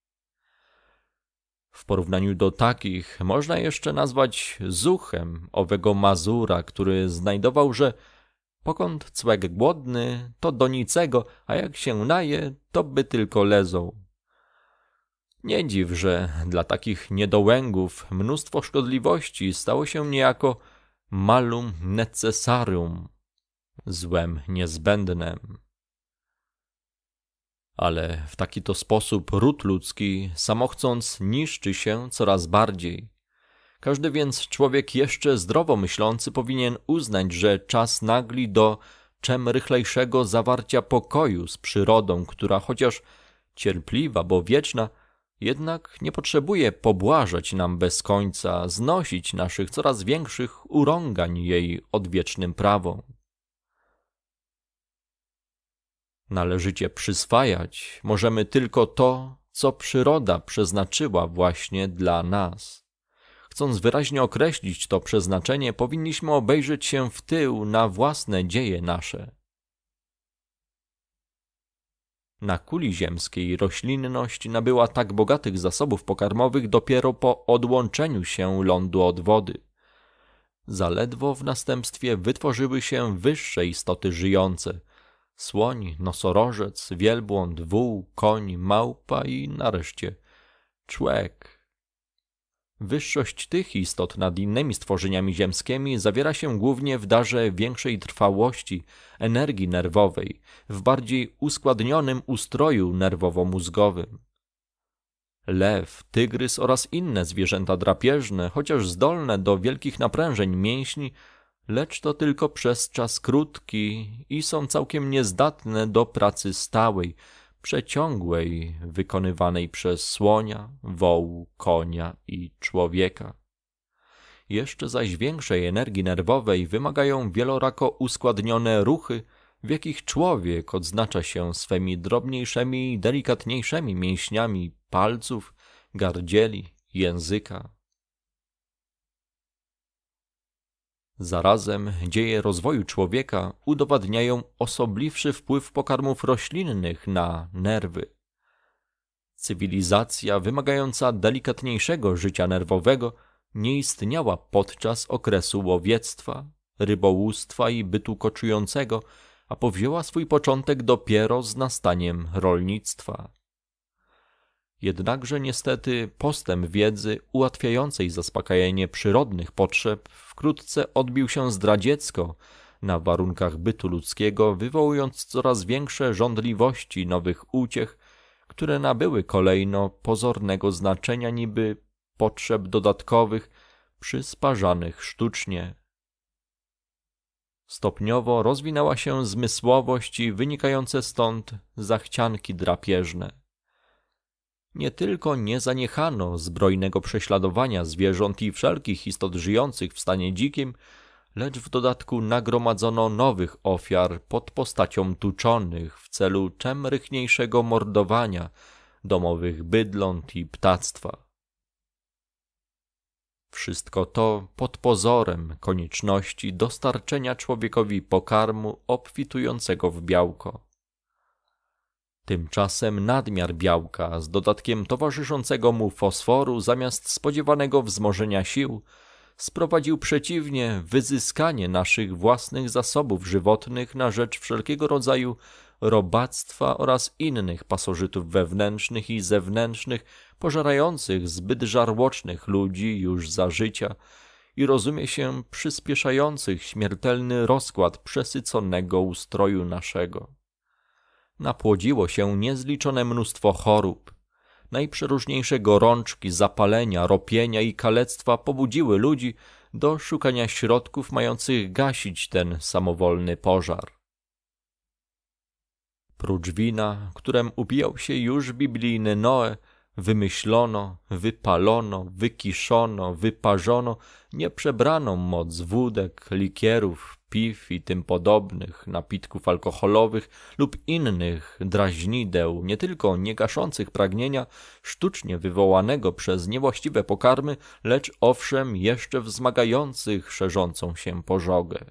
W porównaniu do takich można jeszcze nazwać zuchem owego Mazura, który znajdował, że Pokąd cłek głodny, to do niczego, a jak się naje, to by tylko lezą. Nie dziw, że dla takich niedołęgów mnóstwo szkodliwości stało się niejako malum necessarium, złem niezbędnem. Ale w taki to sposób ród ludzki, samochcąc, niszczy się coraz bardziej. Każdy więc człowiek jeszcze zdrowo myślący powinien uznać, że czas nagli do czem rychlejszego zawarcia pokoju z przyrodą, która chociaż cierpliwa, bo wieczna, jednak nie potrzebuje pobłażać nam bez końca, znosić naszych coraz większych urągań jej odwiecznym prawom. Należycie przyswajać możemy tylko to, co przyroda przeznaczyła właśnie dla nas. Chcąc wyraźnie określić to przeznaczenie, powinniśmy obejrzeć się w tył na własne dzieje nasze. Na kuli ziemskiej roślinność nabyła tak bogatych zasobów pokarmowych dopiero po odłączeniu się lądu od wody. Zaledwo w następstwie wytworzyły się wyższe istoty żyjące. Słoń, nosorożec, wielbłąd, wół, koń, małpa i nareszcie człek, Wyższość tych istot nad innymi stworzeniami ziemskimi zawiera się głównie w darze większej trwałości, energii nerwowej, w bardziej uskładnionym ustroju nerwowo-mózgowym. Lew, tygrys oraz inne zwierzęta drapieżne, chociaż zdolne do wielkich naprężeń mięśni, lecz to tylko przez czas krótki i są całkiem niezdatne do pracy stałej, przeciągłej, wykonywanej przez słonia, wołu, konia i człowieka. Jeszcze zaś większej energii nerwowej wymagają wielorako uskładnione ruchy, w jakich człowiek odznacza się swymi drobniejszymi i delikatniejszymi mięśniami palców, gardzieli, języka, Zarazem dzieje rozwoju człowieka udowadniają osobliwszy wpływ pokarmów roślinnych na nerwy. Cywilizacja wymagająca delikatniejszego życia nerwowego nie istniała podczas okresu łowiectwa, rybołówstwa i bytu koczującego, a powzięła swój początek dopiero z nastaniem rolnictwa. Jednakże niestety postęp wiedzy ułatwiającej zaspokajanie przyrodnych potrzeb wkrótce odbił się zdradziecko na warunkach bytu ludzkiego, wywołując coraz większe żądliwości nowych uciech, które nabyły kolejno pozornego znaczenia niby potrzeb dodatkowych przysparzanych sztucznie. Stopniowo rozwinęła się zmysłowość i wynikające stąd zachcianki drapieżne. Nie tylko nie zaniechano zbrojnego prześladowania zwierząt i wszelkich istot żyjących w stanie dzikim, lecz w dodatku nagromadzono nowych ofiar pod postacią tuczonych w celu czem rychniejszego mordowania domowych bydląt i ptactwa. Wszystko to pod pozorem konieczności dostarczenia człowiekowi pokarmu obfitującego w białko. Tymczasem nadmiar białka z dodatkiem towarzyszącego mu fosforu zamiast spodziewanego wzmożenia sił sprowadził przeciwnie wyzyskanie naszych własnych zasobów żywotnych na rzecz wszelkiego rodzaju robactwa oraz innych pasożytów wewnętrznych i zewnętrznych, pożerających zbyt żarłocznych ludzi już za życia i rozumie się przyspieszających śmiertelny rozkład przesyconego ustroju naszego napłodziło się niezliczone mnóstwo chorób. Najprzeróżniejsze gorączki, zapalenia, ropienia i kalectwa pobudziły ludzi do szukania środków mających gasić ten samowolny pożar. Prócz wina, którym upijał się już biblijny Noe, wymyślono, wypalono, wykiszono, wyparzono nieprzebraną moc wódek, likierów, piw i tym podobnych napitków alkoholowych lub innych draźnideł, nie tylko niegaszących pragnienia sztucznie wywołanego przez niewłaściwe pokarmy, lecz owszem jeszcze wzmagających szerzącą się pożogę.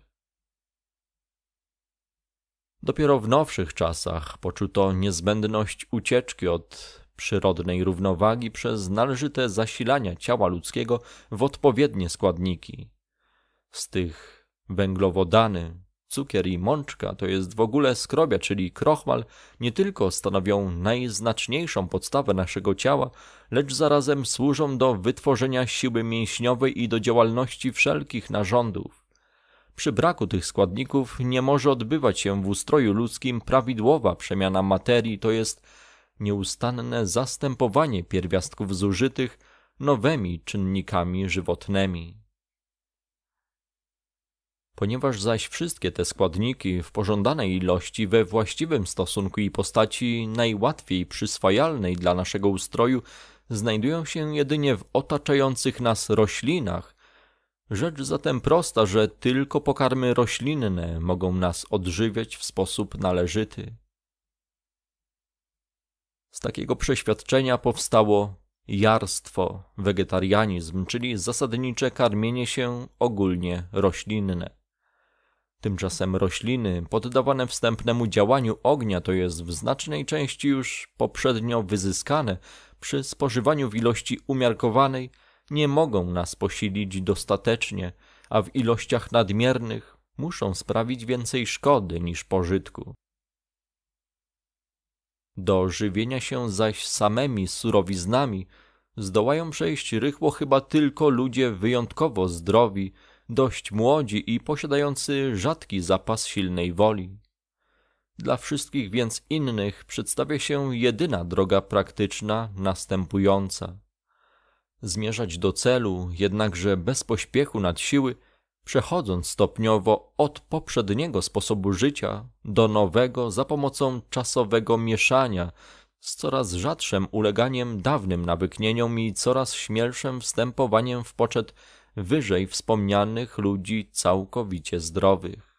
Dopiero w nowszych czasach poczuto niezbędność ucieczki od przyrodnej równowagi przez należyte zasilania ciała ludzkiego w odpowiednie składniki. Z tych Węglowodany, cukier i mączka, to jest w ogóle skrobia, czyli krochmal, nie tylko stanowią najznaczniejszą podstawę naszego ciała, lecz zarazem służą do wytworzenia siły mięśniowej i do działalności wszelkich narządów. Przy braku tych składników nie może odbywać się w ustroju ludzkim prawidłowa przemiana materii, to jest nieustanne zastępowanie pierwiastków zużytych nowymi czynnikami żywotnymi. Ponieważ zaś wszystkie te składniki w pożądanej ilości, we właściwym stosunku i postaci najłatwiej przyswajalnej dla naszego ustroju, znajdują się jedynie w otaczających nas roślinach, rzecz zatem prosta, że tylko pokarmy roślinne mogą nas odżywiać w sposób należyty. Z takiego przeświadczenia powstało jarstwo, wegetarianizm, czyli zasadnicze karmienie się ogólnie roślinne. Tymczasem rośliny, poddawane wstępnemu działaniu ognia, to jest w znacznej części już poprzednio wyzyskane, przy spożywaniu w ilości umiarkowanej, nie mogą nas posilić dostatecznie, a w ilościach nadmiernych muszą sprawić więcej szkody niż pożytku. Do żywienia się zaś samymi surowiznami zdołają przejść rychło chyba tylko ludzie wyjątkowo zdrowi, dość młodzi i posiadający rzadki zapas silnej woli. Dla wszystkich więc innych przedstawia się jedyna droga praktyczna następująca. Zmierzać do celu, jednakże bez pośpiechu nad siły, przechodząc stopniowo od poprzedniego sposobu życia do nowego za pomocą czasowego mieszania z coraz rzadszym uleganiem dawnym nawyknieniom i coraz śmielszym wstępowaniem w poczet wyżej wspomnianych ludzi całkowicie zdrowych.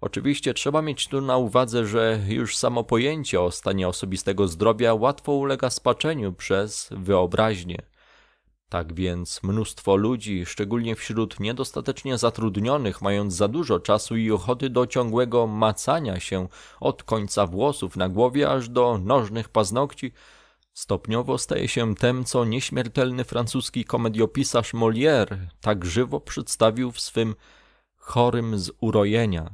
Oczywiście trzeba mieć tu na uwadze, że już samo pojęcie o stanie osobistego zdrowia łatwo ulega spaczeniu przez wyobraźnię. Tak więc mnóstwo ludzi, szczególnie wśród niedostatecznie zatrudnionych, mając za dużo czasu i ochoty do ciągłego macania się od końca włosów na głowie aż do nożnych paznokci, Stopniowo staje się tym, co nieśmiertelny francuski komediopisarz Molière tak żywo przedstawił w swym chorym z urojenia.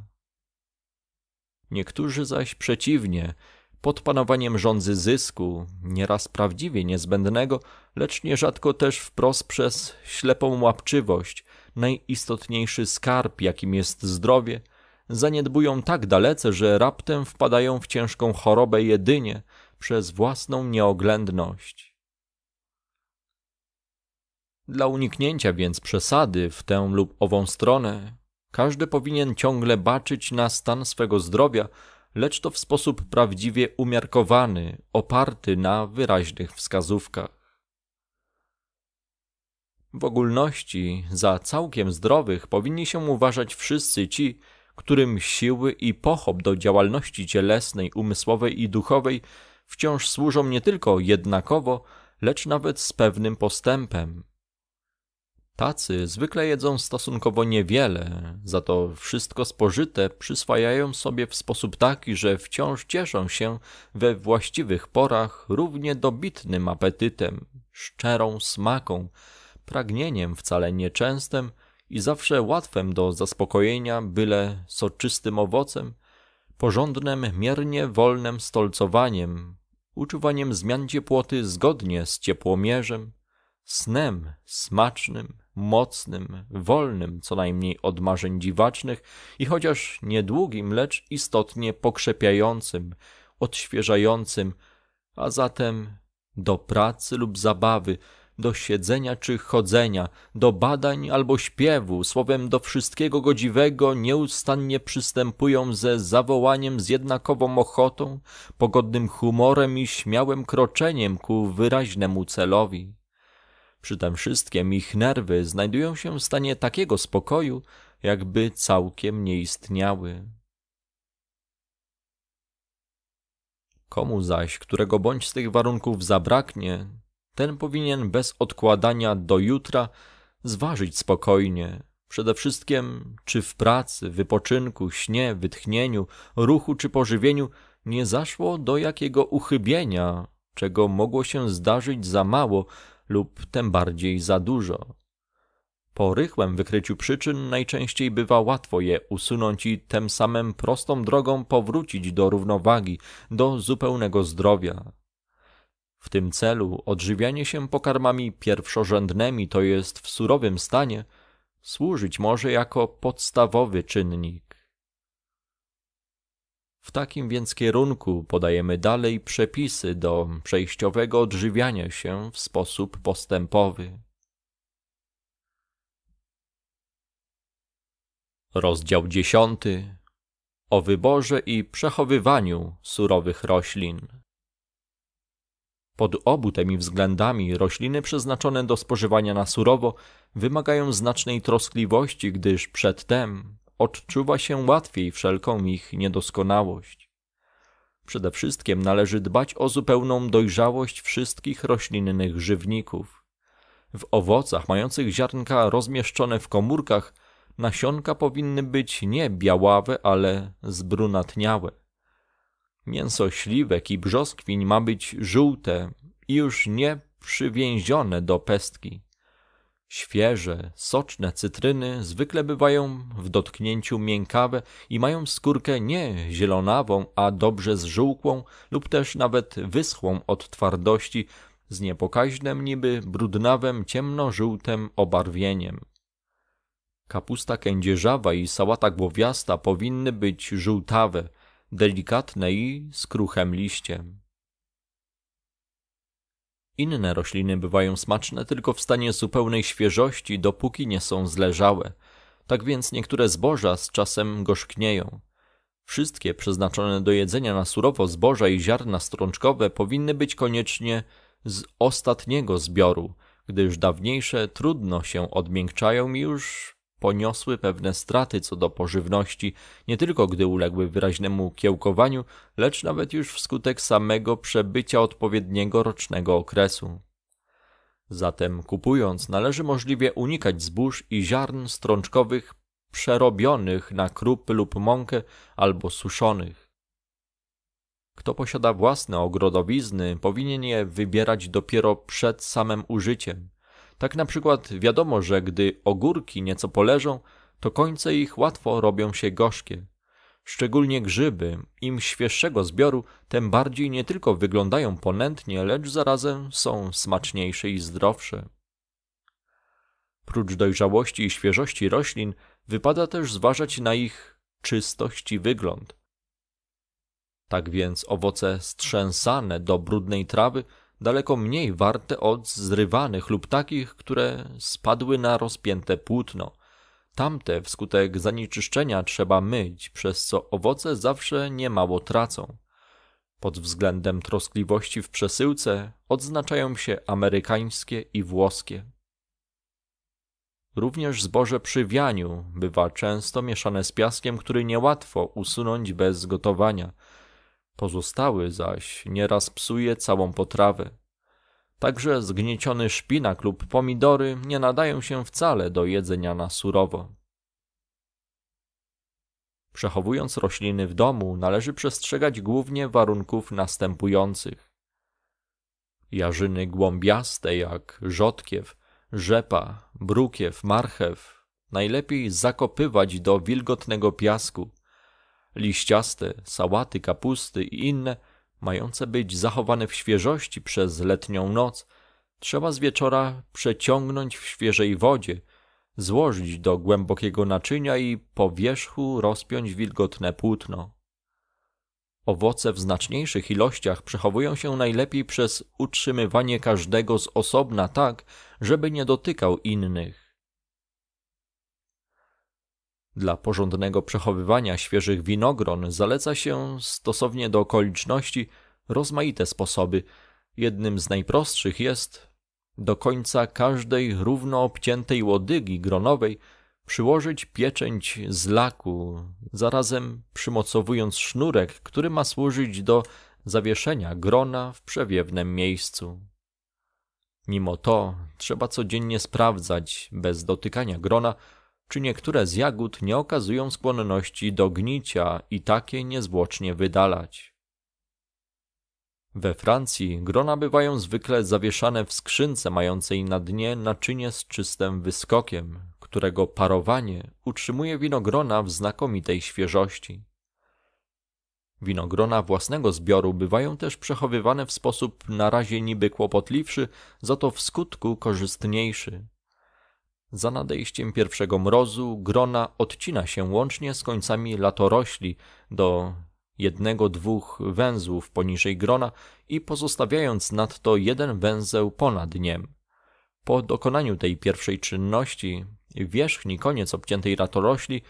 Niektórzy zaś przeciwnie, pod panowaniem rządzy zysku, nieraz prawdziwie niezbędnego, lecz nierzadko też wprost przez ślepą łapczywość, najistotniejszy skarb, jakim jest zdrowie, zaniedbują tak dalece, że raptem wpadają w ciężką chorobę jedynie – przez własną nieoględność. Dla uniknięcia więc przesady w tę lub ową stronę, każdy powinien ciągle baczyć na stan swego zdrowia, lecz to w sposób prawdziwie umiarkowany, oparty na wyraźnych wskazówkach. W ogólności za całkiem zdrowych powinni się uważać wszyscy ci, którym siły i pochop do działalności cielesnej, umysłowej i duchowej wciąż służą nie tylko jednakowo, lecz nawet z pewnym postępem. Tacy zwykle jedzą stosunkowo niewiele, za to wszystko spożyte przyswajają sobie w sposób taki, że wciąż cieszą się we właściwych porach równie dobitnym apetytem, szczerą smaką, pragnieniem wcale nieczęstym i zawsze łatwym do zaspokojenia, byle soczystym owocem – porządnym, miernie wolnym stolcowaniem, uczuwaniem zmian ciepłoty zgodnie z ciepłomierzem, snem smacznym, mocnym, wolnym co najmniej od marzeń dziwacznych i chociaż niedługim, lecz istotnie pokrzepiającym, odświeżającym, a zatem do pracy lub zabawy, do siedzenia czy chodzenia, do badań albo śpiewu, słowem do wszystkiego godziwego nieustannie przystępują ze zawołaniem z jednakową ochotą, pogodnym humorem i śmiałym kroczeniem ku wyraźnemu celowi. Przy tym wszystkim ich nerwy znajdują się w stanie takiego spokoju, jakby całkiem nie istniały. Komu zaś, którego bądź z tych warunków zabraknie, ten powinien bez odkładania do jutra zważyć spokojnie, przede wszystkim czy w pracy, wypoczynku, śnie, wytchnieniu, ruchu czy pożywieniu nie zaszło do jakiego uchybienia, czego mogło się zdarzyć za mało lub tym bardziej za dużo. Po rychłym wykryciu przyczyn najczęściej bywa łatwo je usunąć i tym samym prostą drogą powrócić do równowagi, do zupełnego zdrowia, w tym celu odżywianie się pokarmami pierwszorzędnymi, to jest w surowym stanie, służyć może jako podstawowy czynnik. W takim więc kierunku podajemy dalej przepisy do przejściowego odżywiania się w sposób postępowy. Rozdział 10 o wyborze i przechowywaniu surowych roślin. Pod obu tymi względami rośliny przeznaczone do spożywania na surowo wymagają znacznej troskliwości, gdyż przedtem odczuwa się łatwiej wszelką ich niedoskonałość. Przede wszystkim należy dbać o zupełną dojrzałość wszystkich roślinnych żywników. W owocach mających ziarnka rozmieszczone w komórkach nasionka powinny być nie białawe, ale zbrunatniałe. Mięso śliwek i brzoskwiń ma być żółte i już nie przywięzione do pestki. Świeże, soczne cytryny zwykle bywają w dotknięciu miękawe i mają skórkę nie zielonawą, a dobrze zżółkłą lub też nawet wyschłą od twardości, z niepokaźnym niby brudnawem ciemnożółtem obarwieniem. Kapusta kędzierzawa i sałata głowiasta powinny być żółtawe, delikatne i z kruchem liściem. Inne rośliny bywają smaczne tylko w stanie zupełnej świeżości, dopóki nie są zleżałe. Tak więc niektóre zboża z czasem gorzknieją. Wszystkie przeznaczone do jedzenia na surowo zboża i ziarna strączkowe powinny być koniecznie z ostatniego zbioru, gdyż dawniejsze trudno się odmiękczają i już poniosły pewne straty co do pożywności, nie tylko gdy uległy wyraźnemu kiełkowaniu, lecz nawet już wskutek samego przebycia odpowiedniego rocznego okresu. Zatem kupując należy możliwie unikać zbóż i ziarn strączkowych przerobionych na krupy lub mąkę albo suszonych. Kto posiada własne ogrodowizny, powinien je wybierać dopiero przed samym użyciem. Tak na przykład wiadomo, że gdy ogórki nieco poleżą, to końce ich łatwo robią się gorzkie. Szczególnie grzyby, im świeższego zbioru, tym bardziej nie tylko wyglądają ponętnie, lecz zarazem są smaczniejsze i zdrowsze. Prócz dojrzałości i świeżości roślin, wypada też zważać na ich czystość i wygląd. Tak więc owoce strzęsane do brudnej trawy daleko mniej warte od zrywanych lub takich, które spadły na rozpięte płótno. Tamte wskutek zanieczyszczenia trzeba myć, przez co owoce zawsze niemało tracą. Pod względem troskliwości w przesyłce odznaczają się amerykańskie i włoskie. Również zboże przy wianiu bywa często mieszane z piaskiem, który niełatwo usunąć bez gotowania – Pozostały zaś nieraz psuje całą potrawę. Także zgnieciony szpinak lub pomidory nie nadają się wcale do jedzenia na surowo. Przechowując rośliny w domu, należy przestrzegać głównie warunków następujących: jarzyny głąbiaste jak rzodkiew, rzepa, brukiew, marchew najlepiej zakopywać do wilgotnego piasku, liściaste, sałaty, kapusty i inne, mające być zachowane w świeżości przez letnią noc, trzeba z wieczora przeciągnąć w świeżej wodzie, złożyć do głębokiego naczynia i po wierzchu rozpiąć wilgotne płótno. Owoce w znaczniejszych ilościach przechowują się najlepiej przez utrzymywanie każdego z osobna tak, żeby nie dotykał innych. Dla porządnego przechowywania świeżych winogron zaleca się, stosownie do okoliczności, rozmaite sposoby. Jednym z najprostszych jest do końca każdej równo obciętej łodygi gronowej przyłożyć pieczęć z laku, zarazem przymocowując sznurek, który ma służyć do zawieszenia grona w przewiewnym miejscu. Mimo to trzeba codziennie sprawdzać, bez dotykania grona, czy niektóre z jagód nie okazują skłonności do gnicia i takie niezwłocznie wydalać. We Francji grona bywają zwykle zawieszane w skrzynce mającej na dnie naczynie z czystym wyskokiem, którego parowanie utrzymuje winogrona w znakomitej świeżości. Winogrona własnego zbioru bywają też przechowywane w sposób na razie niby kłopotliwszy, za to w skutku korzystniejszy, za nadejściem pierwszego mrozu grona odcina się łącznie z końcami latorośli do jednego, dwóch węzłów poniżej grona i pozostawiając nadto jeden węzeł ponad dniem. Po dokonaniu tej pierwszej czynności, wierzchni koniec obciętej latorośli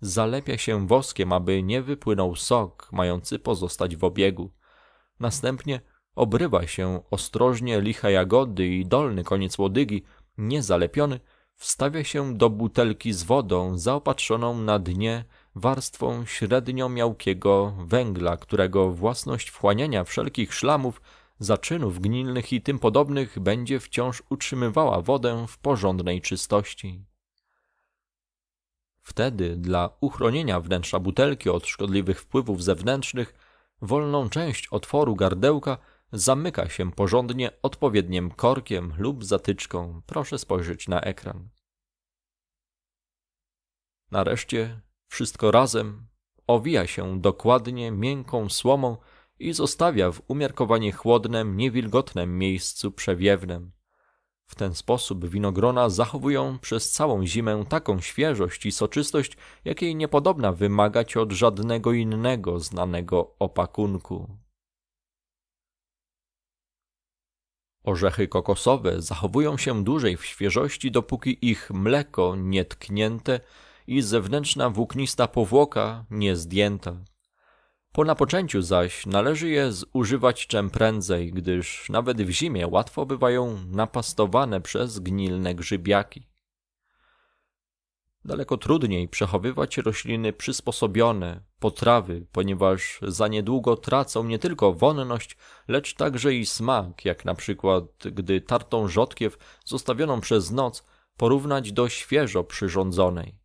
zalepia się woskiem, aby nie wypłynął sok mający pozostać w obiegu. Następnie obrywa się ostrożnie licha jagody i dolny koniec łodygi, niezalepiony, Wstawia się do butelki z wodą zaopatrzoną na dnie warstwą średnio miałkiego węgla, którego własność wchłaniania wszelkich szlamów, zaczynów gnilnych i tym podobnych będzie wciąż utrzymywała wodę w porządnej czystości. Wtedy dla uchronienia wnętrza butelki od szkodliwych wpływów zewnętrznych wolną część otworu gardełka zamyka się porządnie odpowiednim korkiem lub zatyczką. Proszę spojrzeć na ekran. Nareszcie wszystko razem owija się dokładnie miękką słomą i zostawia w umiarkowanie chłodnym, niewilgotnym miejscu przewiewnym. W ten sposób winogrona zachowują przez całą zimę taką świeżość i soczystość, jakiej niepodobna wymagać od żadnego innego znanego opakunku. Orzechy kokosowe zachowują się dłużej w świeżości, dopóki ich mleko nie tknięte i zewnętrzna włóknista powłoka nie zdjęta. Po napoczęciu zaś należy je zużywać czym prędzej, gdyż nawet w zimie łatwo bywają napastowane przez gnilne grzybiaki. Daleko trudniej przechowywać rośliny przysposobione, potrawy, ponieważ za niedługo tracą nie tylko wonność, lecz także i smak, jak na przykład gdy tartą rzodkiew zostawioną przez noc porównać do świeżo przyrządzonej.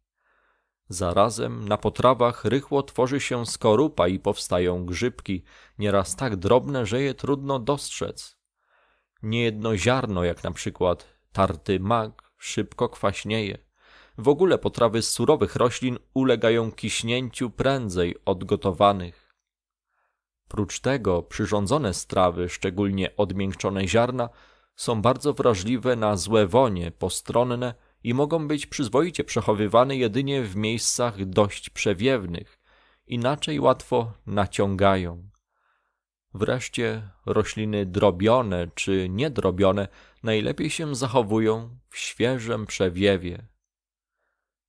Zarazem na potrawach rychło tworzy się skorupa i powstają grzybki, nieraz tak drobne, że je trudno dostrzec. Niejedno ziarno, jak na przykład tarty mak, szybko kwaśnieje w ogóle potrawy z surowych roślin ulegają kiśnięciu prędzej od gotowanych. Prócz tego przyrządzone strawy, szczególnie odmiękczone ziarna, są bardzo wrażliwe na złe wonie postronne i mogą być przyzwoicie przechowywane jedynie w miejscach dość przewiewnych, inaczej łatwo naciągają. Wreszcie rośliny drobione czy niedrobione najlepiej się zachowują w świeżym przewiewie.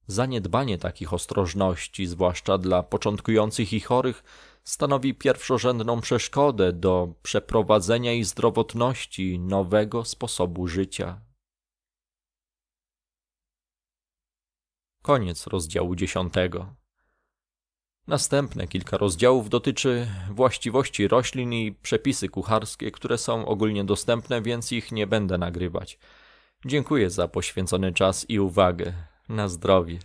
Zaniedbanie takich ostrożności, zwłaszcza dla początkujących i chorych, stanowi pierwszorzędną przeszkodę do przeprowadzenia i zdrowotności nowego sposobu życia. Koniec rozdziału dziesiątego. Następne kilka rozdziałów dotyczy właściwości roślin i przepisy kucharskie, które są ogólnie dostępne, więc ich nie będę nagrywać. Dziękuję za poświęcony czas i uwagę. Na zdrowie.